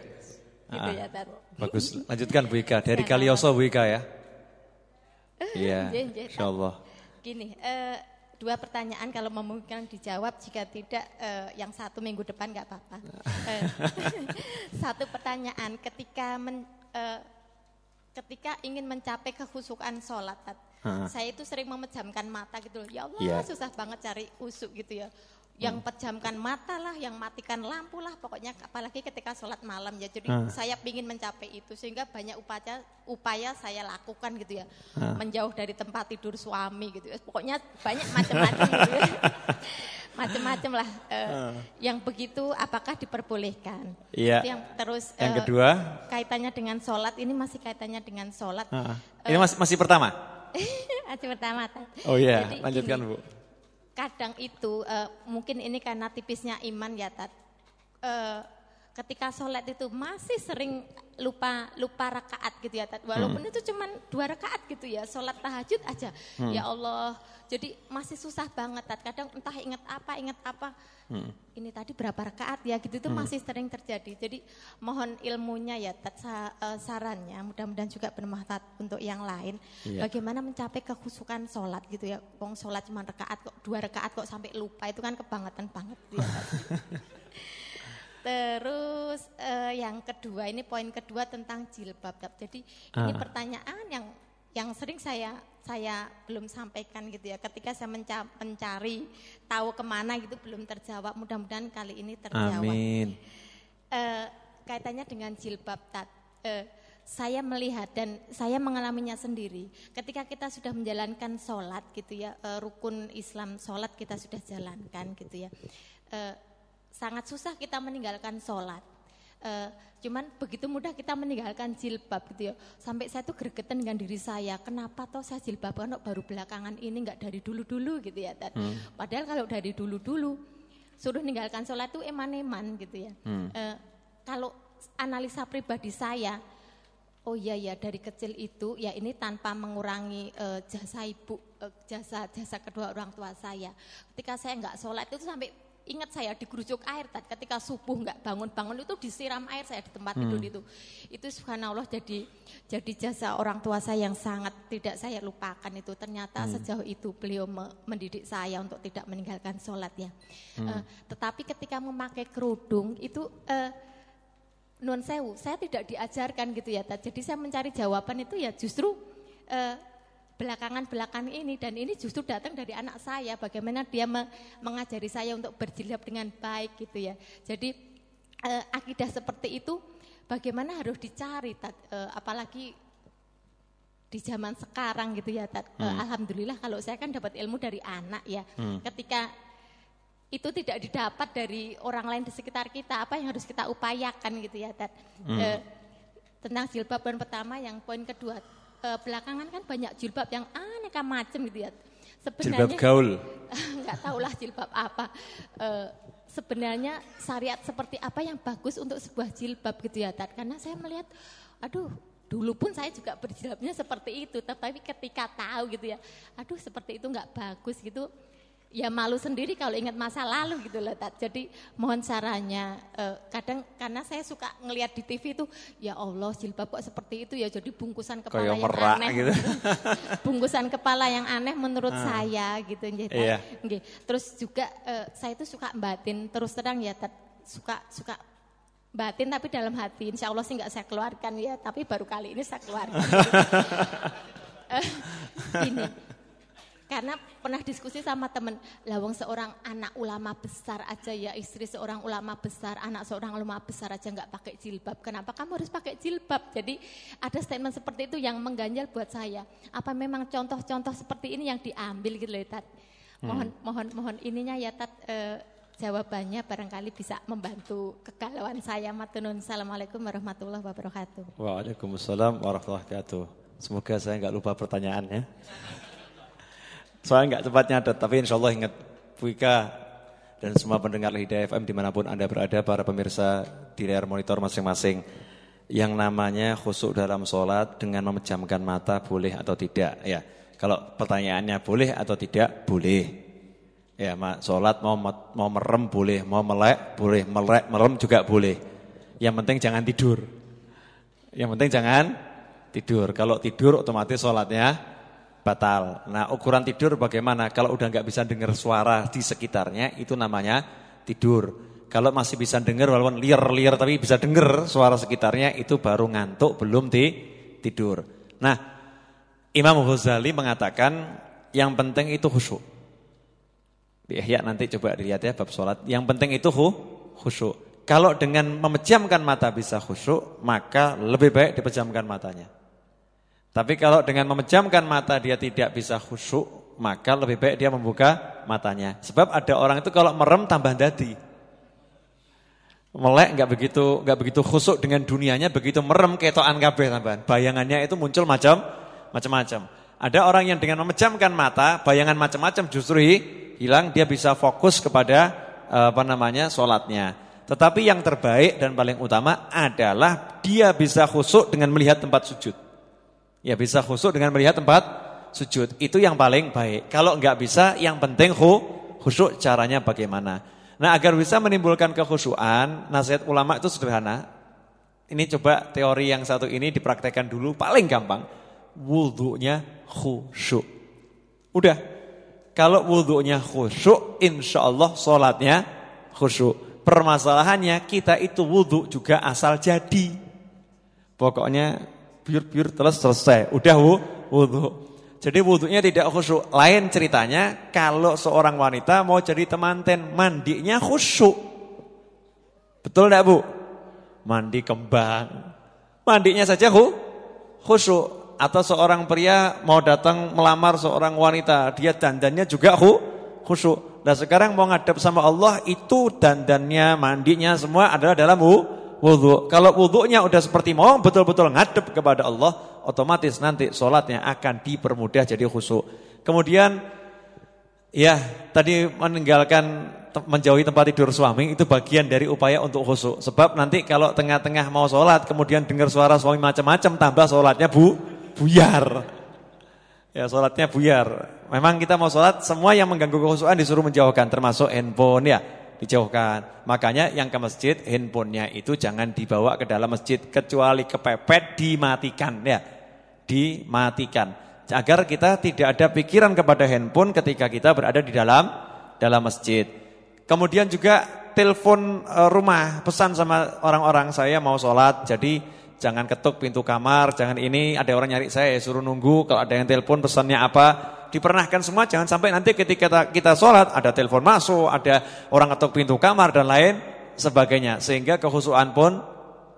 Gitu ah, ya Bagus. Lanjutkan Bu Ika. Dari Kalioso Bu Ika ya. <laughs> Iya, insya Allah. Gini, Uh, dua pertanyaan kalau memungkinkan dijawab jika tidak eh, yang satu minggu depan nggak apa-apa eh, <laughs> satu pertanyaan ketika men, eh, ketika ingin mencapai kekhusukan sholat saya itu sering memejamkan mata gitu loh ya Allah yeah. susah banget cari usuk gitu ya yang hmm. pejamkan mata lah, yang matikan lampu lah, pokoknya apalagi ketika sholat malam ya. Jadi ah. saya ingin mencapai itu sehingga banyak upaya upaya saya lakukan gitu ya, ah. menjauh dari tempat tidur suami gitu ya. Pokoknya banyak macam-macam gitu ya. <laughs> macam-macam lah Uh, ah. yang begitu apakah diperbolehkan? Iya. yang terus yang uh, kedua kaitannya dengan sholat ini masih kaitannya dengan sholat. Ah. Eh, ini ini masih masih pertama. <laughs> masih pertama. Oh iya, Jadi, lanjutkan gini, bu kadang itu uh, mungkin ini karena tipisnya iman ya Tat. Uh, ketika sholat itu masih sering lupa lupa rakaat gitu ya walaupun hmm. itu cuma dua rakaat gitu ya sholat tahajud aja hmm. ya Allah jadi masih susah banget tat kadang entah ingat apa ingat apa hmm. ini tadi berapa rakaat ya gitu itu hmm. masih sering terjadi jadi mohon ilmunya ya tat eh, sarannya mudah-mudahan juga bermanfaat untuk yang lain yeah. bagaimana mencapai kekhusukan sholat gitu ya wong sholat cuma rakaat kok dua rakaat kok sampai lupa itu kan kebangetan banget gitu ya, <laughs> Terus uh, yang kedua ini poin kedua tentang jilbab. Jadi ini ah. pertanyaan yang yang sering saya saya belum sampaikan gitu ya. Ketika saya menca mencari tahu kemana gitu belum terjawab. Mudah-mudahan kali ini terjawab. Amin. Uh, kaitannya dengan jilbab tat. Uh, eh, saya melihat dan saya mengalaminya sendiri. Ketika kita sudah menjalankan sholat gitu ya, uh, rukun Islam sholat kita sudah jalankan gitu ya. Uh, sangat susah kita meninggalkan sholat. E, cuman begitu mudah kita meninggalkan jilbab gitu ya. Sampai saya tuh gregetan dengan diri saya. Kenapa toh saya jilbab kan? baru belakangan ini nggak dari dulu-dulu gitu ya. Hmm. Padahal kalau dari dulu-dulu suruh meninggalkan sholat tuh eman-eman gitu ya. Hmm. E, kalau analisa pribadi saya, Oh iya ya dari kecil itu ya ini tanpa mengurangi uh, jasa ibu uh, jasa jasa kedua orang tua saya. Ketika saya nggak sholat itu sampai Ingat saya gerujuk air tadi ketika subuh nggak bangun-bangun itu disiram air saya di tempat hmm. tidur itu. Itu subhanallah jadi jadi jasa orang tua saya yang sangat tidak saya lupakan itu. Ternyata hmm. sejauh itu beliau me mendidik saya untuk tidak meninggalkan sholat ya. Hmm. Uh, tetapi ketika memakai kerudung itu uh, eh, non sewu, saya tidak diajarkan gitu ya. Jadi saya mencari jawaban itu ya justru uh, belakangan-belakangan ini dan ini justru datang dari anak saya bagaimana dia mengajari saya untuk berjilbab dengan baik gitu ya. Jadi eh, akidah seperti itu bagaimana harus dicari eh, apalagi di zaman sekarang gitu ya. Tat, eh, hmm. eh, Alhamdulillah kalau saya kan dapat ilmu dari anak ya. Hmm. Ketika itu tidak didapat dari orang lain di sekitar kita apa yang harus kita upayakan gitu ya Tat. Hmm. Eh, tentang jilbab pertama yang poin kedua e, belakangan kan banyak jilbab yang aneka macam gitu ya. Sebenarnya, jilbab gaul. Enggak <laughs> tahulah jilbab apa. E, sebenarnya syariat seperti apa yang bagus untuk sebuah jilbab gitu ya Tat. Karena saya melihat, aduh dulu pun saya juga berjilbabnya seperti itu. Tetapi ketika tahu gitu ya, aduh seperti itu enggak bagus gitu ya malu sendiri kalau ingat masa lalu gitu loh Tat. Jadi mohon sarannya eh, kadang karena saya suka ngelihat di TV itu ya Allah jilbab kok seperti itu ya jadi bungkusan kepala yang merak, aneh. Gitu. <laughs> bungkusan kepala yang aneh menurut hmm. saya gitu nggih. Iya. Terus juga eh, saya itu suka batin terus terang ya Tat suka suka batin tapi dalam hati insya Allah sih nggak saya keluarkan ya tapi baru kali ini saya keluarkan. <laughs> Eh, ini karena pernah diskusi sama temen, lawang seorang anak ulama besar aja ya, istri seorang ulama besar, anak seorang ulama besar aja nggak pakai jilbab. Kenapa kamu harus pakai jilbab? Jadi ada statement seperti itu yang mengganjal buat saya. Apa memang contoh-contoh seperti ini yang diambil gitu loh, Tat? Hmm. Mohon, hmm. mohon, mohon ininya ya, Tat. Eh, jawabannya barangkali bisa membantu kegalauan saya Matunun. Assalamualaikum warahmatullahi wabarakatuh. Waalaikumsalam warahmatullahi wabarakatuh. Semoga saya nggak lupa pertanyaannya. Soalnya nggak cepat nyadat, tapi insya Allah ingat Bu Ika dan semua pendengar Hidayah FM dimanapun Anda berada, para pemirsa di layar monitor masing-masing. Yang namanya khusuk dalam sholat dengan memejamkan mata boleh atau tidak ya. Kalau pertanyaannya boleh atau tidak, boleh. Ya, mak, sholat mau mau merem boleh, mau melek boleh, melek merem juga boleh. Yang penting jangan tidur. Yang penting jangan tidur. Kalau tidur otomatis sholatnya batal. Nah ukuran tidur bagaimana? Kalau udah nggak bisa dengar suara di sekitarnya itu namanya tidur. Kalau masih bisa dengar walaupun liar-liar tapi bisa dengar suara sekitarnya itu baru ngantuk belum di tidur. Nah Imam Ghazali mengatakan yang penting itu khusyuk. Ya nanti coba dilihat ya bab sholat. Yang penting itu khusyuk. Kalau dengan memejamkan mata bisa khusyuk, maka lebih baik dipejamkan matanya. Tapi kalau dengan memejamkan mata dia tidak bisa khusyuk, maka lebih baik dia membuka matanya. Sebab ada orang itu kalau merem tambah dadi. Melek nggak begitu nggak begitu khusyuk dengan dunianya, begitu merem ketokan kabeh tambahan. Bayangannya itu muncul macam macam-macam. Ada orang yang dengan memejamkan mata, bayangan macam-macam justru hilang, dia bisa fokus kepada eh, apa namanya? salatnya. Tetapi yang terbaik dan paling utama adalah dia bisa khusyuk dengan melihat tempat sujud. Ya bisa khusyuk dengan melihat tempat sujud. Itu yang paling baik. Kalau nggak bisa, yang penting khusyuk caranya bagaimana. Nah agar bisa menimbulkan kekhusyuan, nasihat ulama itu sederhana. Ini coba teori yang satu ini dipraktekkan dulu, paling gampang. Wudhunya khusyuk. Udah. Kalau wudhunya khusyuk, insya Allah sholatnya khusyuk. Permasalahannya kita itu wudhu juga asal jadi. Pokoknya biur-biur terus selesai. Udah wudhu. Jadi wudhunya tidak khusyuk. Lain ceritanya kalau seorang wanita mau jadi temanten, mandinya khusyuk. Betul tidak Bu? Mandi kembang. Mandinya saja hu? khusyuk. Atau seorang pria mau datang melamar seorang wanita, dia dandannya juga hu? khusyuk. Nah sekarang mau ngadap sama Allah itu dandannya, mandinya semua adalah dalam hu wudhu. Kalau wudhunya udah seperti mau betul-betul ngadep kepada Allah, otomatis nanti sholatnya akan dipermudah jadi khusyuk. Kemudian, ya tadi meninggalkan menjauhi tempat tidur suami itu bagian dari upaya untuk khusyuk. Sebab nanti kalau tengah-tengah mau sholat kemudian dengar suara suami macam-macam tambah sholatnya bu buyar. Ya sholatnya buyar. Memang kita mau sholat semua yang mengganggu khusyukan disuruh menjauhkan termasuk handphone ya dijauhkan. Makanya yang ke masjid handphonenya itu jangan dibawa ke dalam masjid kecuali kepepet dimatikan ya. Dimatikan. Agar kita tidak ada pikiran kepada handphone ketika kita berada di dalam dalam masjid. Kemudian juga telepon e, rumah, pesan sama orang-orang saya mau sholat, jadi jangan ketuk pintu kamar, jangan ini, ada orang nyari saya, suruh nunggu, kalau ada yang telepon pesannya apa, dipernahkan semua jangan sampai nanti ketika kita, kita sholat ada telepon masuk, ada orang atau pintu kamar dan lain sebagainya sehingga kehusuan pun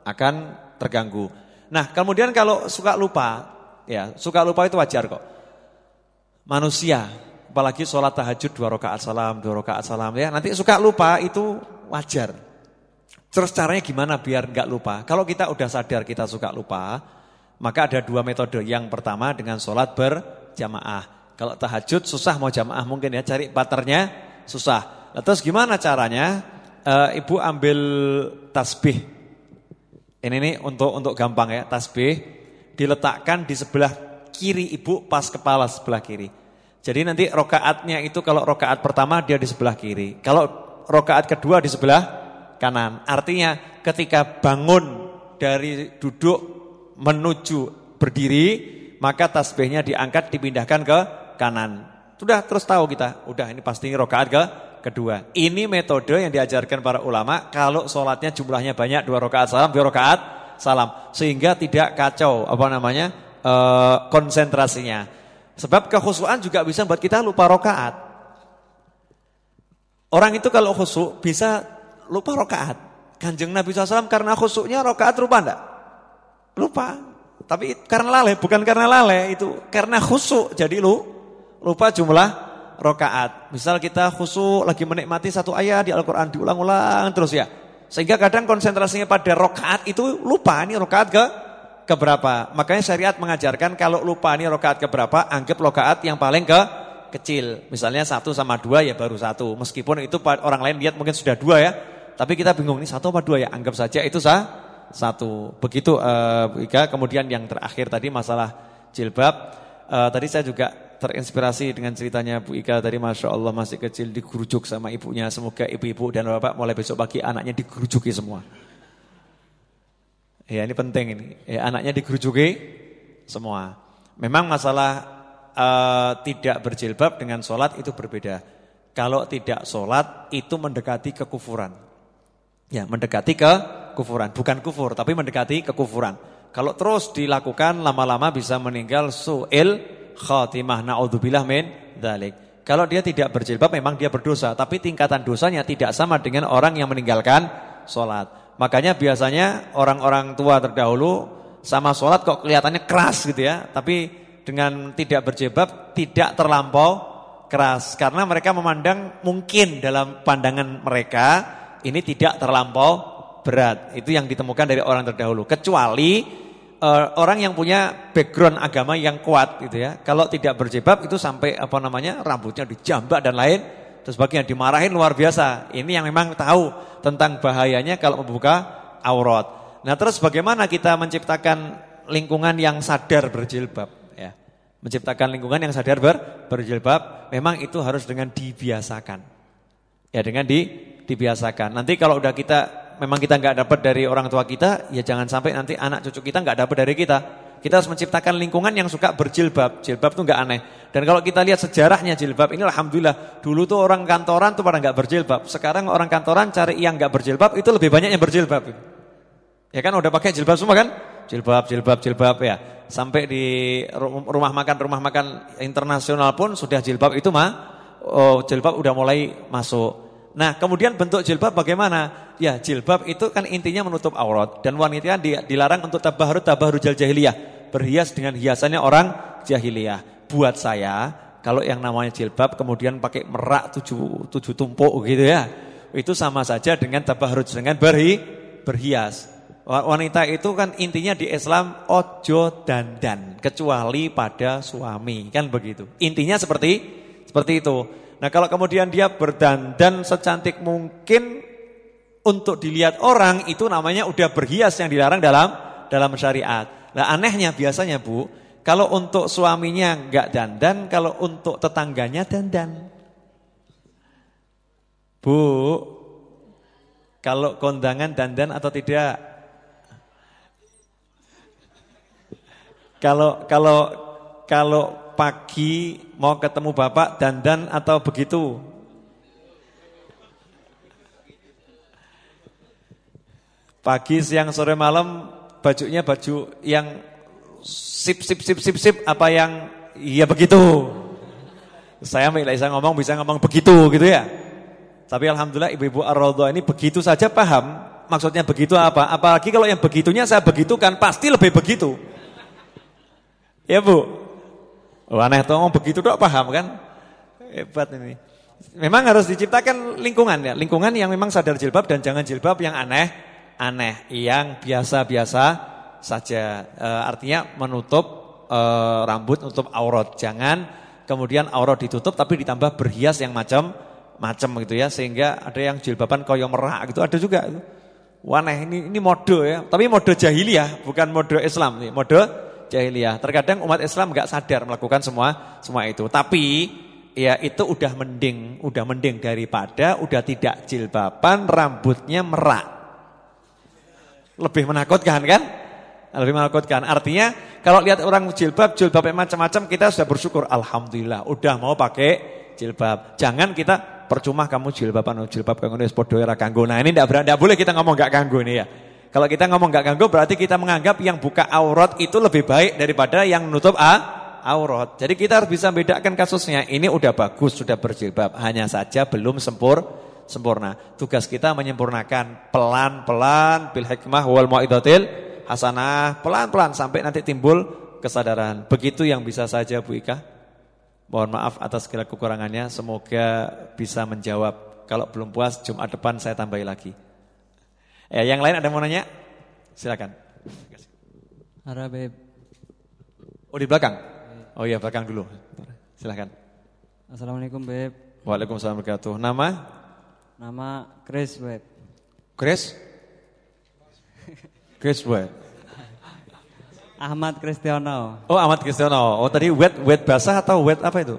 akan terganggu. Nah kemudian kalau suka lupa, ya suka lupa itu wajar kok. Manusia, apalagi sholat tahajud dua rakaat salam, dua rakaat salam ya nanti suka lupa itu wajar. Terus caranya gimana biar nggak lupa? Kalau kita udah sadar kita suka lupa, maka ada dua metode. Yang pertama dengan sholat berjamaah. Kalau tahajud susah mau jamaah mungkin ya cari paternya susah. Nah, terus gimana caranya? E, ibu ambil tasbih. Ini nih untuk untuk gampang ya, tasbih diletakkan di sebelah kiri ibu pas kepala sebelah kiri. Jadi nanti rokaatnya itu kalau rokaat pertama dia di sebelah kiri. Kalau rokaat kedua di sebelah kanan. Artinya ketika bangun dari duduk menuju berdiri, maka tasbihnya diangkat dipindahkan ke kanan. Sudah terus tahu kita, udah ini pasti rokaat ke kedua. Ini metode yang diajarkan para ulama kalau sholatnya jumlahnya banyak dua rokaat salam, dua rokaat salam, sehingga tidak kacau apa namanya e, konsentrasinya. Sebab kekhusuan juga bisa buat kita lupa rokaat. Orang itu kalau khusuk bisa lupa rokaat. Kanjeng Nabi SAW karena khusuknya rokaat lupa enggak? Lupa, tapi karena lalai, bukan karena lalai itu, karena khusuk jadi lu lupa jumlah rokaat. Misal kita khusus lagi menikmati satu ayat di Al-Quran diulang-ulang terus ya. Sehingga kadang konsentrasinya pada rokaat itu lupa ini rokaat ke keberapa. Makanya syariat mengajarkan kalau lupa ini rokaat keberapa anggap rokaat yang paling ke kecil. Misalnya satu sama dua ya baru satu. Meskipun itu orang lain lihat mungkin sudah dua ya. Tapi kita bingung ini satu apa dua ya. Anggap saja itu sah satu. Begitu uh, kemudian yang terakhir tadi masalah jilbab. Uh, tadi saya juga terinspirasi dengan ceritanya Bu Ika tadi Masya Allah masih kecil digerujuk sama ibunya. Semoga ibu-ibu dan bapak mulai besok pagi anaknya digerujuki semua. Ya ini penting ini. Ya, anaknya digerujuki semua. Memang masalah uh, tidak berjilbab dengan sholat itu berbeda. Kalau tidak sholat itu mendekati kekufuran. Ya mendekati ke kufuran. Bukan kufur tapi mendekati kekufuran. Kalau terus dilakukan lama-lama bisa meninggal su'il khatimah. Na'udzubillah min dzalik. Kalau dia tidak berjilbab memang dia berdosa, tapi tingkatan dosanya tidak sama dengan orang yang meninggalkan sholat. Makanya biasanya orang-orang tua terdahulu sama sholat kok kelihatannya keras gitu ya, tapi dengan tidak berjilbab tidak terlampau keras karena mereka memandang mungkin dalam pandangan mereka ini tidak terlampau berat. Itu yang ditemukan dari orang terdahulu. Kecuali Eh, orang yang punya background agama yang kuat gitu ya. Kalau tidak berjilbab itu sampai apa namanya rambutnya dijambak dan lain terus bagian dimarahin luar biasa. Ini yang memang tahu tentang bahayanya kalau membuka aurat. Nah, terus bagaimana kita menciptakan lingkungan yang sadar berjilbab ya. Menciptakan lingkungan yang sadar ber, berjilbab memang itu harus dengan dibiasakan. Ya, dengan di dibiasakan. Nanti kalau udah kita memang kita nggak dapat dari orang tua kita, ya jangan sampai nanti anak cucu kita nggak dapat dari kita. Kita harus menciptakan lingkungan yang suka berjilbab. Jilbab tuh nggak aneh. Dan kalau kita lihat sejarahnya jilbab ini alhamdulillah dulu tuh orang kantoran tuh pada nggak berjilbab. Sekarang orang kantoran cari yang nggak berjilbab itu lebih banyak yang berjilbab. Ya kan udah pakai jilbab semua kan? Jilbab, jilbab, jilbab ya. Sampai di rumah makan rumah makan internasional pun sudah jilbab itu mah oh, jilbab udah mulai masuk. Nah, kemudian bentuk jilbab bagaimana? Ya, jilbab itu kan intinya menutup aurat dan wanita dilarang untuk tabaharu tabaharujal jahiliyah, berhias dengan hiasannya orang jahiliyah. Buat saya, kalau yang namanya jilbab kemudian pakai merak tujuh, tujuh tumpuk gitu ya, itu sama saja dengan tabaharu dengan berhi, berhias. Wanita itu kan intinya di Islam ojo dandan kecuali pada suami, kan begitu. Intinya seperti seperti itu. Nah kalau kemudian dia berdandan secantik mungkin untuk dilihat orang itu namanya udah berhias yang dilarang dalam dalam syariat. Nah anehnya biasanya bu, kalau untuk suaminya nggak dandan, kalau untuk tetangganya dandan. Bu, kalau kondangan dandan atau tidak? Kalau kalau kalau pagi mau ketemu Bapak dandan atau begitu? Pagi, siang, sore, malam bajunya baju yang sip sip sip sip sip apa yang ya begitu. Saya tidak bisa ngomong bisa ngomong begitu gitu ya. Tapi alhamdulillah ibu-ibu ar ini begitu saja paham maksudnya begitu apa. Apalagi kalau yang begitunya saya begitu kan pasti lebih begitu. Ya Bu. Oh, aneh tuh ngomong begitu dok paham kan? Hebat ini. Memang harus diciptakan lingkungan ya, lingkungan yang memang sadar jilbab dan jangan jilbab yang aneh, aneh, yang biasa-biasa saja. E, artinya menutup e, rambut, menutup aurat. Jangan kemudian aurat ditutup tapi ditambah berhias yang macam-macam gitu ya, sehingga ada yang jilbaban koyo merah gitu, ada juga. Waneh ini ini mode ya, tapi mode jahiliyah, bukan mode Islam nih, mode jahiliyah. Terkadang umat Islam nggak sadar melakukan semua semua itu. Tapi ya itu udah mending, udah mending daripada udah tidak jilbaban, rambutnya merak. Lebih menakutkan kan? Lebih menakutkan. Artinya kalau lihat orang jilbab, jilbab macam-macam kita sudah bersyukur alhamdulillah udah mau pakai jilbab. Jangan kita percuma kamu jilbaban, jilbab kanggo wis padha ora kanggo. Nah ini nggak boleh kita ngomong nggak kanggo ini ya. Kalau kita ngomong nggak ganggu berarti kita menganggap yang buka aurat itu lebih baik daripada yang menutup a ah, aurat. Jadi kita harus bisa bedakan kasusnya. Ini udah bagus, sudah berjilbab, hanya saja belum sempur sempurna. Tugas kita menyempurnakan pelan-pelan bil hikmah wal mauidatil hasanah, pelan-pelan sampai nanti timbul kesadaran. Begitu yang bisa saja Bu Ika. Mohon maaf atas segala kekurangannya, semoga bisa menjawab. Kalau belum puas Jumat depan saya tambahi lagi. Eh, yang lain ada yang mau nanya? Silakan. Arah beb. Oh di belakang. Oh iya belakang dulu. Silakan. Assalamualaikum beb. Waalaikumsalam warahmatullahi Nama? Nama Chris beb. Chris? Chris web. Ahmad Kristiono. Oh Ahmad Kristiono. Oh tadi wet wet basah atau wet apa itu?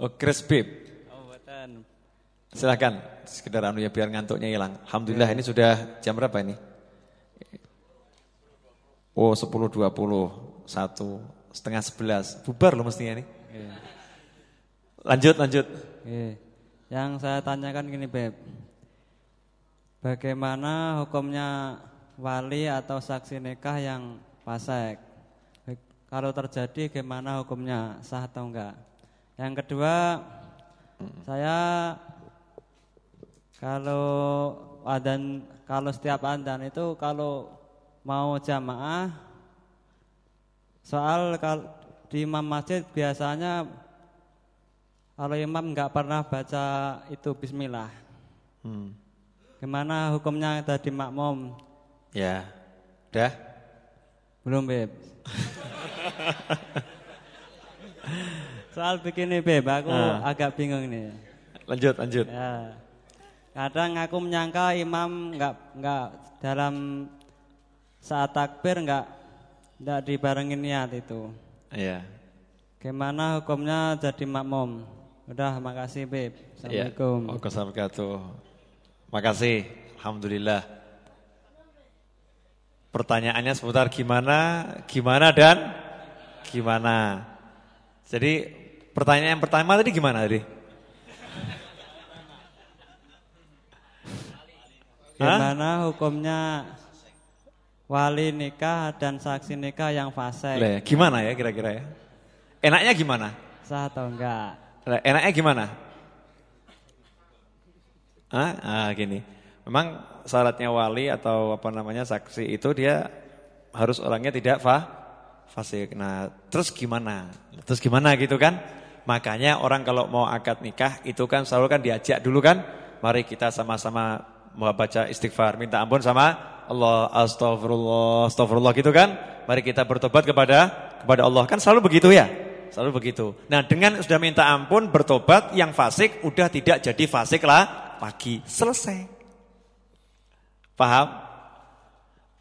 Oh Chris beb. Oh buatan. Silakan sekedar anu ya biar ngantuknya hilang. Alhamdulillah ya. ini sudah jam berapa ini? Oh puluh satu setengah sebelas, bubar loh mestinya ini. Ya. Lanjut lanjut. Ya. Yang saya tanyakan gini beb, bagaimana hukumnya wali atau saksi nikah yang pasek? Kalau terjadi gimana hukumnya? Sah atau enggak? Yang kedua, hmm. saya kalau adan kalau setiap adan itu kalau mau jamaah soal kalau di imam masjid biasanya kalau imam nggak pernah baca itu bismillah. Hmm. Gimana hukumnya tadi makmum? Ya. Udah? Belum, Beb. <laughs> Soal begini, Beb, aku nah. agak bingung nih. Lanjut, lanjut. Ya. Kadang aku menyangka imam nggak nggak dalam saat takbir nggak nggak dibarengin niat itu. Iya. Gimana hukumnya jadi makmum? Udah, makasih Beb. Iya. Assalamualaikum. Iya. Wabarakatuh. Makasih. Alhamdulillah. Pertanyaannya seputar gimana, gimana dan gimana. Jadi pertanyaan yang pertama tadi gimana tadi? Gimana Hah? hukumnya wali nikah dan saksi nikah yang fase? gimana ya kira-kira ya? Enaknya gimana? Sah atau enggak? enaknya gimana? Ah, ah gini. Memang syaratnya wali atau apa namanya saksi itu dia harus orangnya tidak fa fasik. Nah, terus gimana? Terus gimana gitu kan? Makanya orang kalau mau akad nikah itu kan selalu kan diajak dulu kan, mari kita sama-sama baca istighfar, minta ampun sama Allah, astagfirullah, astagfirullah gitu kan? Mari kita bertobat kepada kepada Allah. Kan selalu begitu ya? Selalu begitu. Nah, dengan sudah minta ampun, bertobat, yang fasik udah tidak jadi fasik lah pagi Selesai. Paham?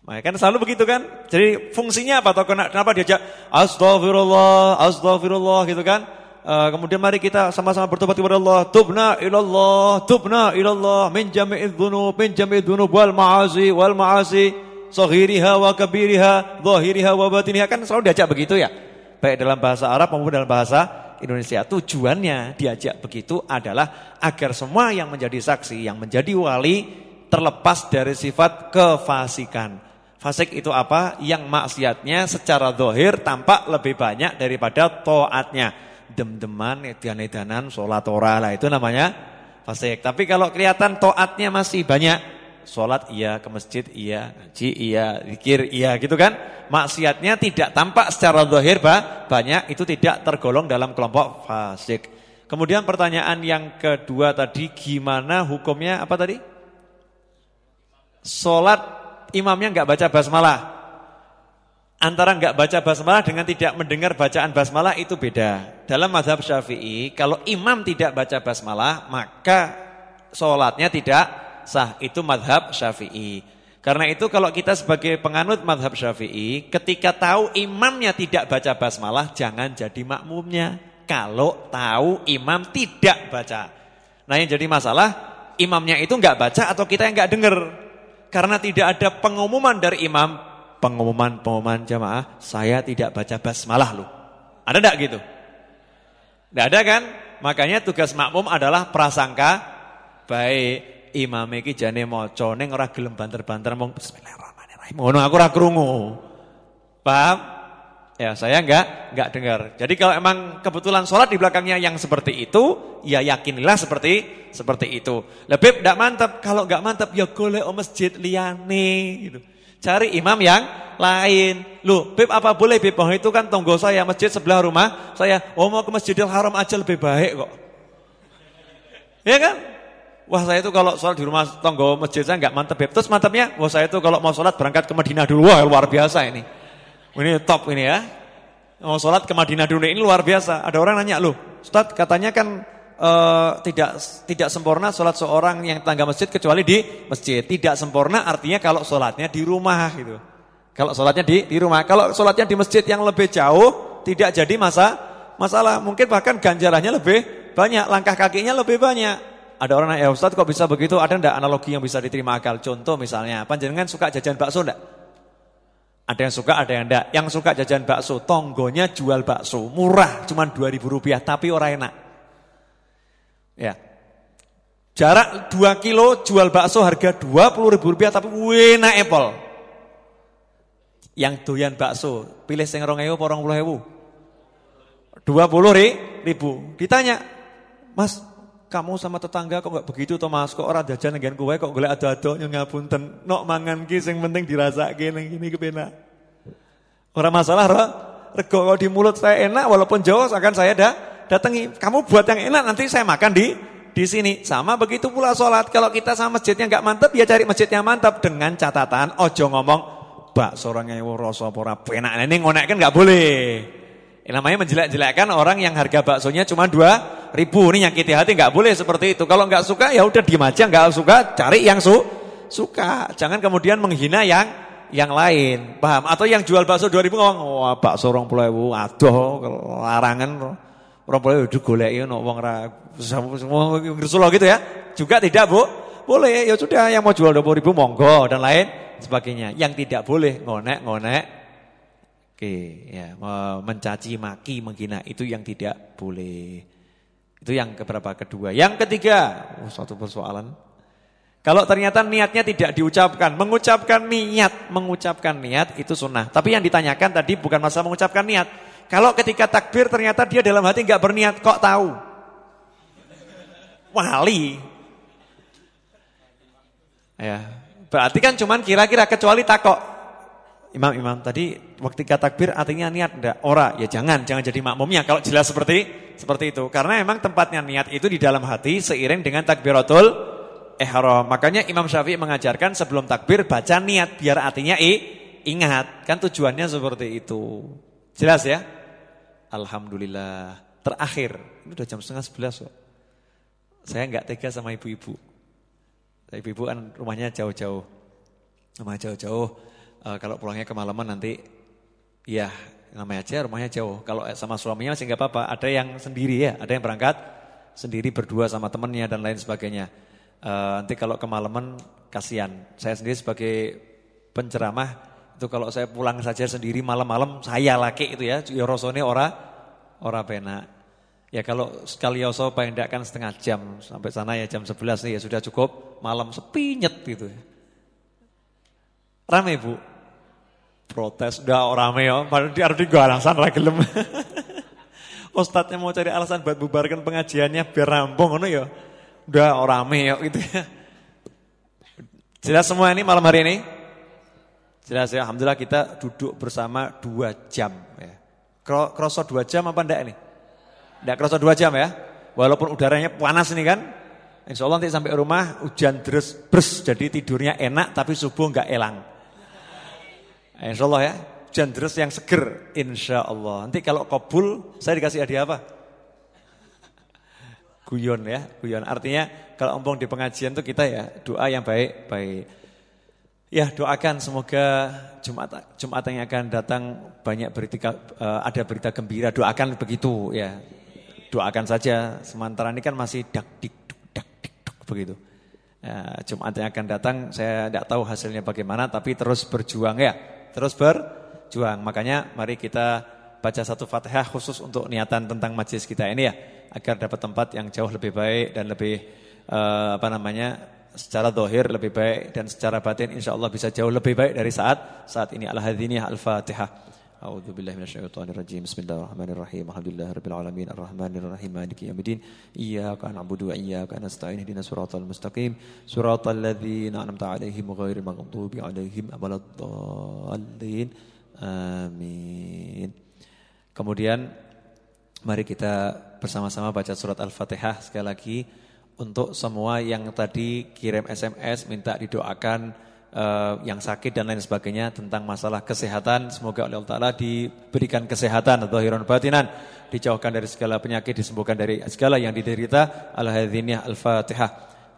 Makanya nah, kan selalu begitu kan? Jadi fungsinya apa? Atau kenapa diajak astagfirullah, astagfirullah gitu kan? Eh, kemudian mari kita sama-sama bertobat kepada Allah. Tubna ilallah, tubna ilallah min jami'id dhunub, min jami'id dhunub wal ma'asi wal ma'asi saghiriha wa kabiriha, zahiriha wa batiniha. Kan selalu diajak begitu ya. Baik dalam bahasa Arab maupun dalam bahasa Indonesia. Tujuannya diajak begitu adalah agar semua yang menjadi saksi, yang menjadi wali terlepas dari sifat kefasikan. Fasik itu apa? Yang maksiatnya secara dohir tampak lebih banyak daripada toatnya dem-deman, edan-edanan, sholat ora lah itu namanya fasik. Tapi kalau kelihatan toatnya masih banyak, sholat iya, ke masjid iya, ngaji iya, zikir iya gitu kan. Maksiatnya tidak tampak secara zahir bah, banyak, itu tidak tergolong dalam kelompok fasik. Kemudian pertanyaan yang kedua tadi, gimana hukumnya apa tadi? Sholat imamnya nggak baca basmalah antara nggak baca basmalah dengan tidak mendengar bacaan basmalah itu beda. Dalam mazhab Syafi'i, kalau imam tidak baca basmalah, maka sholatnya tidak sah. Itu mazhab Syafi'i. Karena itu kalau kita sebagai penganut mazhab Syafi'i, ketika tahu imamnya tidak baca basmalah, jangan jadi makmumnya. Kalau tahu imam tidak baca. Nah yang jadi masalah, imamnya itu enggak baca atau kita yang nggak dengar. Karena tidak ada pengumuman dari imam, pengumuman-pengumuman jamaah, saya tidak baca basmalah loh. Ada tidak gitu? tidak ada kan? Makanya tugas makmum adalah prasangka baik. Imam iki jane maca ning ora gelem banter-banter mong bismillahirrahmanirrahim. Ngono aku ora krungu. Paham? Ya, saya enggak enggak dengar. Jadi kalau emang kebetulan sholat di belakangnya yang seperti itu, ya yakinlah seperti seperti itu. Lebih enggak mantap, kalau enggak mantap ya golek masjid liyane gitu. Cari imam yang lain. lu Bib apa boleh Bib? Oh, itu kan tonggo saya masjid sebelah rumah. Saya oh mau ke Masjidil Haram aja lebih baik kok. Ya kan? Wah, saya itu kalau sholat di rumah tonggo masjid saya enggak mantep Bib. Terus mantepnya, wah saya itu kalau mau sholat berangkat ke Madinah dulu. Wah, luar biasa ini. Ini top ini ya. Mau sholat ke Madinah dulu ini luar biasa. Ada orang nanya, lu Ustaz, katanya kan uh, tidak tidak sempurna sholat seorang yang tangga masjid kecuali di masjid. Tidak sempurna artinya kalau sholatnya di rumah gitu. Kalau sholatnya di di rumah, kalau sholatnya di masjid yang lebih jauh tidak jadi masa masalah. Mungkin bahkan ganjarannya lebih banyak, langkah kakinya lebih banyak. Ada orang yang eh, ustadz kok bisa begitu? Ada ndak analogi yang bisa diterima akal? Contoh misalnya, panjenengan suka jajan bakso ndak Ada yang suka, ada yang enggak. Yang suka jajan bakso, tonggonya jual bakso, murah, cuma 2000 rupiah, tapi orang enak. Ya. Jarak 2 kilo jual bakso harga 20 ribu rupiah tapi enak apple. Yang doyan bakso, pilih sing porong apa 20000? 20 ribu. Ditanya, "Mas, kamu sama tetangga kok enggak begitu toh Mas? Kok orang jajan nenggen kowe kok golek ado-ado nyung ngapunten. Nok mangan ki sing penting dirasa ning kene kepenak." orang masalah, Rego. Rego kalau di mulut saya enak walaupun jauh akan saya dah datangi. Kamu buat yang enak nanti saya makan di di sini. Sama begitu pula sholat. Kalau kita sama masjidnya nggak mantap, ya cari masjid yang mantap dengan catatan ojo ngomong seorang yang rasa pora penak. Nah, ini ngonek kan nggak boleh. Ini namanya menjelek-jelekkan orang yang harga baksonya cuma dua ribu. Ini nyakiti hati nggak boleh seperti itu. Kalau nggak suka ya udah diem aja, nggak suka cari yang su suka. Jangan kemudian menghina yang yang lain, paham? Atau yang jual bakso dua ribu ngomong, wah bakso ibu aduh larangan. Orang boleh duduk golek ya nak uang semua gitu ya. Juga tidak, Bu. Boleh, ya sudah yang mau jual puluh ribu monggo dan lain sebagainya. Yang tidak boleh ngonek-ngonek. Oke, ya, mencaci maki, menghina itu yang tidak boleh. Itu yang keberapa kedua. Yang ketiga, oh, satu persoalan. Kalau ternyata niatnya tidak diucapkan, mengucapkan niat, mengucapkan niat itu sunnah. Tapi yang ditanyakan tadi bukan masalah mengucapkan niat, kalau ketika takbir ternyata dia dalam hati nggak berniat, kok tahu? Wali. Ya, berarti kan cuman kira-kira kecuali takok. Imam-imam tadi waktu takbir artinya niat enggak? Ora, ya jangan, jangan jadi makmumnya kalau jelas seperti seperti itu. Karena emang tempatnya niat itu di dalam hati seiring dengan takbiratul ihram. Makanya Imam Syafi'i mengajarkan sebelum takbir baca niat biar artinya i, ingat. Kan tujuannya seperti itu. Jelas ya? Alhamdulillah. Terakhir, ini udah jam setengah sebelas kok. Saya nggak tega sama ibu-ibu. Ibu-ibu kan rumahnya jauh-jauh. Rumah jauh-jauh. E, kalau pulangnya kemalaman nanti, ya namanya aja rumahnya jauh. Kalau eh, sama suaminya masih nggak apa-apa. Ada yang sendiri ya, ada yang berangkat sendiri berdua sama temennya dan lain sebagainya. E, nanti kalau kemalaman kasihan. Saya sendiri sebagai penceramah itu kalau saya pulang saja sendiri malam-malam saya laki itu ya, ya ora ora penak. Ya kalau sekali yoso paling tidak kan setengah jam sampai sana ya jam 11 nih ya sudah cukup malam sepi nyet gitu ya. Rame Bu. Protes udah oh, rame ya, padahal di arti gue alasan lah <laughs> Ustadznya mau cari alasan buat bubarkan pengajiannya biar rampung ngono ya. Udah oh, rame ya gitu ya. Jelas semua ini malam hari ini? Jelas ya, alhamdulillah kita duduk bersama dua jam ya. Kroso dua jam apa enggak ini? Enggak kroso dua jam ya. Walaupun udaranya panas ini kan. Insya Allah nanti sampai rumah hujan deres bers jadi tidurnya enak tapi subuh nggak elang. Insya Allah ya, hujan deres yang seger insya Allah. Nanti kalau kobul saya dikasih hadiah apa? Guyon ya, guyon. Artinya kalau ompong di pengajian tuh kita ya doa yang baik-baik. Ya doakan semoga Jumat Jumat yang akan datang banyak berita eh, ada berita gembira doakan begitu ya doakan saja sementara ini kan masih dak dik duk dak dik duk begitu ya, Jumat yang akan datang saya tidak tahu hasilnya bagaimana tapi terus berjuang ya terus berjuang makanya mari kita baca satu fatihah khusus untuk niatan tentang majelis kita ini ya agar dapat tempat yang jauh lebih baik dan lebih eh, apa namanya secara dohir lebih baik dan secara batin insya Allah bisa jauh lebih baik dari saat saat ini al-hadiniyah al-fatihah A'udzu billahi minasyaitonir rajim. Bismillahirrahmanirrahim. Alhamdulillahirabbil alamin. Arrahmanirrahim. Maliki yaumiddin. Iyyaka na'budu wa iyyaka nasta'in. Ihdinas siratal mustaqim. Siratal ladzina an'amta 'alaihim ghairil maghdubi 'alaihim waladdallin. Amin. Kemudian mari kita bersama-sama baca surat Al-Fatihah sekali lagi untuk semua yang tadi kirim SMS minta didoakan uh, yang sakit dan lain sebagainya tentang masalah kesehatan. Semoga oleh Allah Ta'ala diberikan kesehatan atau hiron batinan. Dijauhkan dari segala penyakit, disembuhkan dari segala yang diderita. Al-Hadhiniyah Al-Fatihah.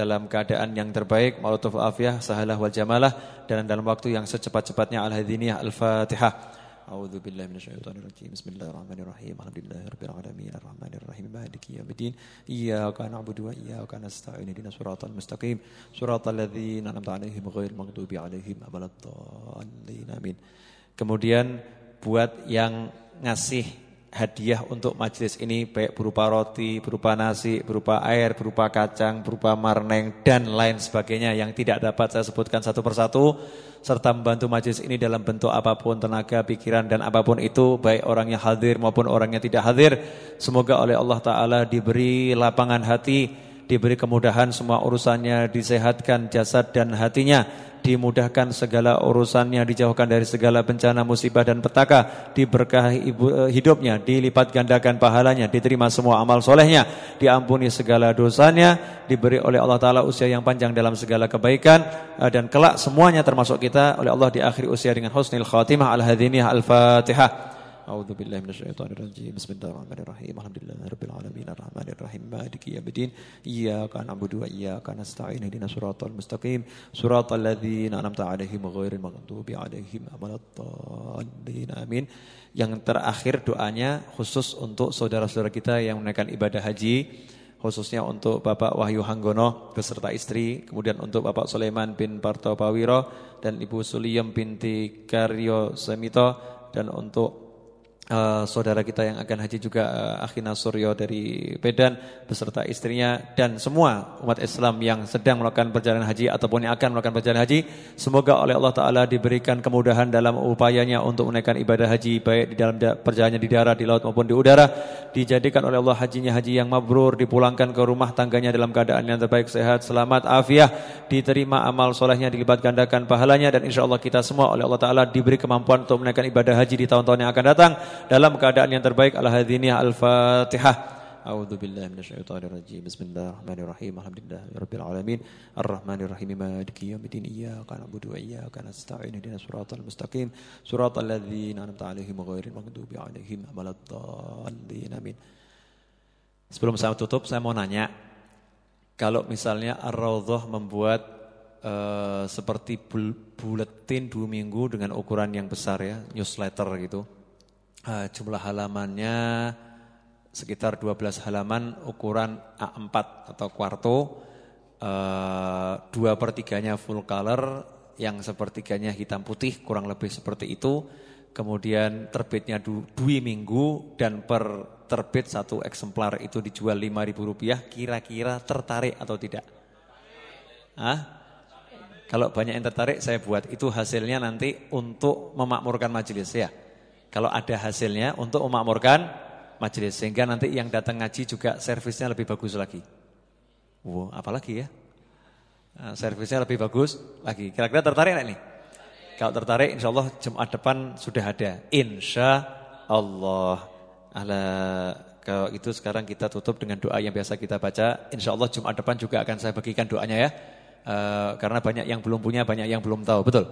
dalam keadaan yang terbaik Ma'lutuf afiyah, sahalah wal jamalah Dan dalam waktu yang secepat-cepatnya Al-Hadiniyah, Al-Fatihah A'udzu billahi minasyaitonir rajim. Bismillahirrahmanirrahim. Alhamdulillahirabbil alamin, arrahmanir rahim, maliki yaumiddin. Iyyaka na'budu wa iyyaka nasta'in, ihdinas siratal mustaqim. Siratal ladzina an'amta 'alaihim ghairil maghdubi 'alaihim waladdallin. Amin. Kemudian buat yang ngasih hadiah untuk majelis ini baik berupa roti, berupa nasi, berupa air, berupa kacang, berupa marneng dan lain sebagainya yang tidak dapat saya sebutkan satu persatu serta membantu majelis ini dalam bentuk apapun tenaga, pikiran dan apapun itu baik orangnya hadir maupun orangnya tidak hadir semoga oleh Allah taala diberi lapangan hati, diberi kemudahan semua urusannya, disehatkan jasad dan hatinya dimudahkan segala urusannya, dijauhkan dari segala bencana, musibah dan petaka, diberkahi eh, hidupnya, dilipat gandakan pahalanya, diterima semua amal solehnya, diampuni segala dosanya, diberi oleh Allah Taala usia yang panjang dalam segala kebaikan eh, dan kelak semuanya termasuk kita oleh Allah di akhir usia dengan husnil khatimah al-hadiniyah al-fatihah. أعوذ بالله من الشيطان الرجيم بسم الله الرحمن الرحيم الحمد لله رب العالمين الرحمن الرحيم مالك يوم الدين إياك نعبد وإياك نستعين اهدنا الصراط المستقيم صراط الذين أنعمت yang terakhir doanya khusus untuk saudara-saudara kita yang menaikkan ibadah haji khususnya untuk Bapak Wahyu Hanggono beserta istri, kemudian untuk Bapak bin Parto Pawiro dan Ibu Suliem binti Karyo Semito dan untuk uh, saudara kita yang akan haji juga uh, Akhina Suryo dari Medan beserta istrinya dan semua umat Islam yang sedang melakukan perjalanan haji ataupun yang akan melakukan perjalanan haji semoga oleh Allah taala diberikan kemudahan dalam upayanya untuk menaikkan ibadah haji baik di dalam perjalanan di darat di laut maupun di udara dijadikan oleh Allah hajinya haji yang mabrur dipulangkan ke rumah tangganya dalam keadaan yang terbaik sehat selamat afiah diterima amal solehnya dilibat gandakan pahalanya dan insya Allah kita semua oleh Allah taala diberi kemampuan untuk menaikkan ibadah haji di tahun-tahun yang akan datang dalam keadaan yang terbaik al-hadiniyah al-fatihah A'udzu billahi minasyaitonir rajim. Bismillahirrahmanirrahim. Alhamdulillahirabbil alamin. Arrahmanir rahim. Maliki yaumiddin. Iyyaka na'budu wa iyyaka nasta'in. Ihdinash shiratal mustaqim. Shiratal ladzina an'amta 'alaihim ghairil maghdubi 'alaihim waladdallin. Amin. Sebelum saya tutup, saya mau nanya. Kalau misalnya Ar-Raudhah membuat uh, seperti bul buletin 2 minggu dengan ukuran yang besar ya, newsletter gitu. Eh, jumlah halamannya sekitar 12 halaman ukuran A4 atau kuarto eh, dua uh, per tiganya full color yang sepertiganya hitam putih kurang lebih seperti itu kemudian terbitnya du, dua minggu dan per terbit satu eksemplar itu dijual ribu rupiah, kira-kira tertarik atau tidak Hah? kalau banyak yang tertarik saya buat itu hasilnya nanti untuk memakmurkan majelis ya kalau ada hasilnya untuk memakmurkan majelis sehingga nanti yang datang ngaji juga servisnya lebih bagus lagi. Wow, apalagi ya? Eh, servisnya lebih bagus lagi. Kira-kira tertarik enggak nih? Kalau tertarik insya Allah Jumat depan sudah ada. Insya Allah. Ala, kalau itu sekarang kita tutup dengan doa yang biasa kita baca. Insya Allah Jumat depan juga akan saya bagikan doanya ya. E, karena banyak yang belum punya, banyak yang belum tahu. Betul?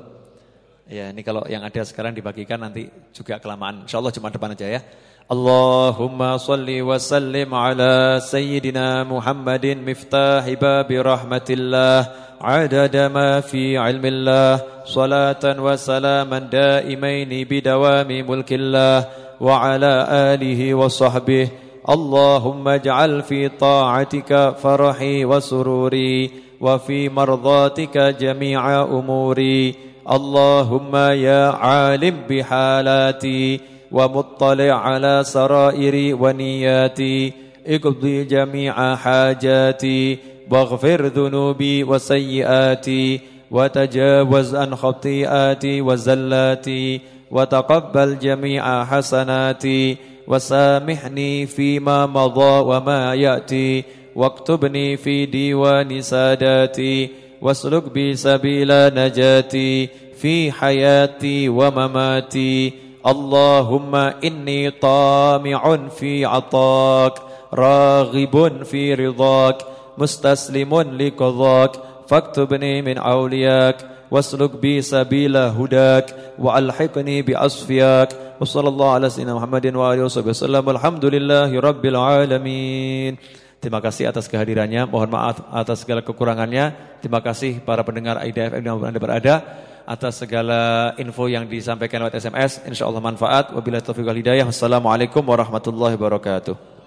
Ya, ini kalau yang ada sekarang dibagikan nanti juga kelamaan. Insyaallah cuma depan aja ya. Allahumma salli wa sallim ala sayyidina Muhammadin miftah babi rahmatillah adada ma fi ilmillah salatan wa salaman daimaini bidawami mulkillah wa ala alihi wa sahbihi Allahumma ja'al fi ta'atika farahi wa sururi wa fi mardatika jami'a umuri اللهم يا عالم بحالاتي ومطلع على سرائري ونياتي اقضي جميع حاجاتي واغفر ذنوبي وسيئاتي وتجاوز عن خطيئاتي وزلاتي وتقبل جميع حسناتي وسامحني فيما مضى وما يأتي واكتبني في ديوان ساداتي واسلك بي سبيل نجاتي في حياتي ومماتي اللهم إني طامع في عطاك راغب في رضاك مستسلم لقضاك فاكتبني من اولياك واسلك بي سبيل هداك وألحقني بأصفياك وصلى الله على سيدنا محمد وآله وصحبه وسلم والحمد لله رب العالمين Terima kasih atas kehadirannya. Mohon maaf atas segala kekurangannya. Terima kasih para pendengar IDFM yang Anda berada atas segala info yang disampaikan lewat SMS. Insya Allah manfaat. Wabillahi taufiq wal hidayah. Wassalamualaikum warahmatullahi wabarakatuh.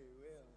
Okay, will.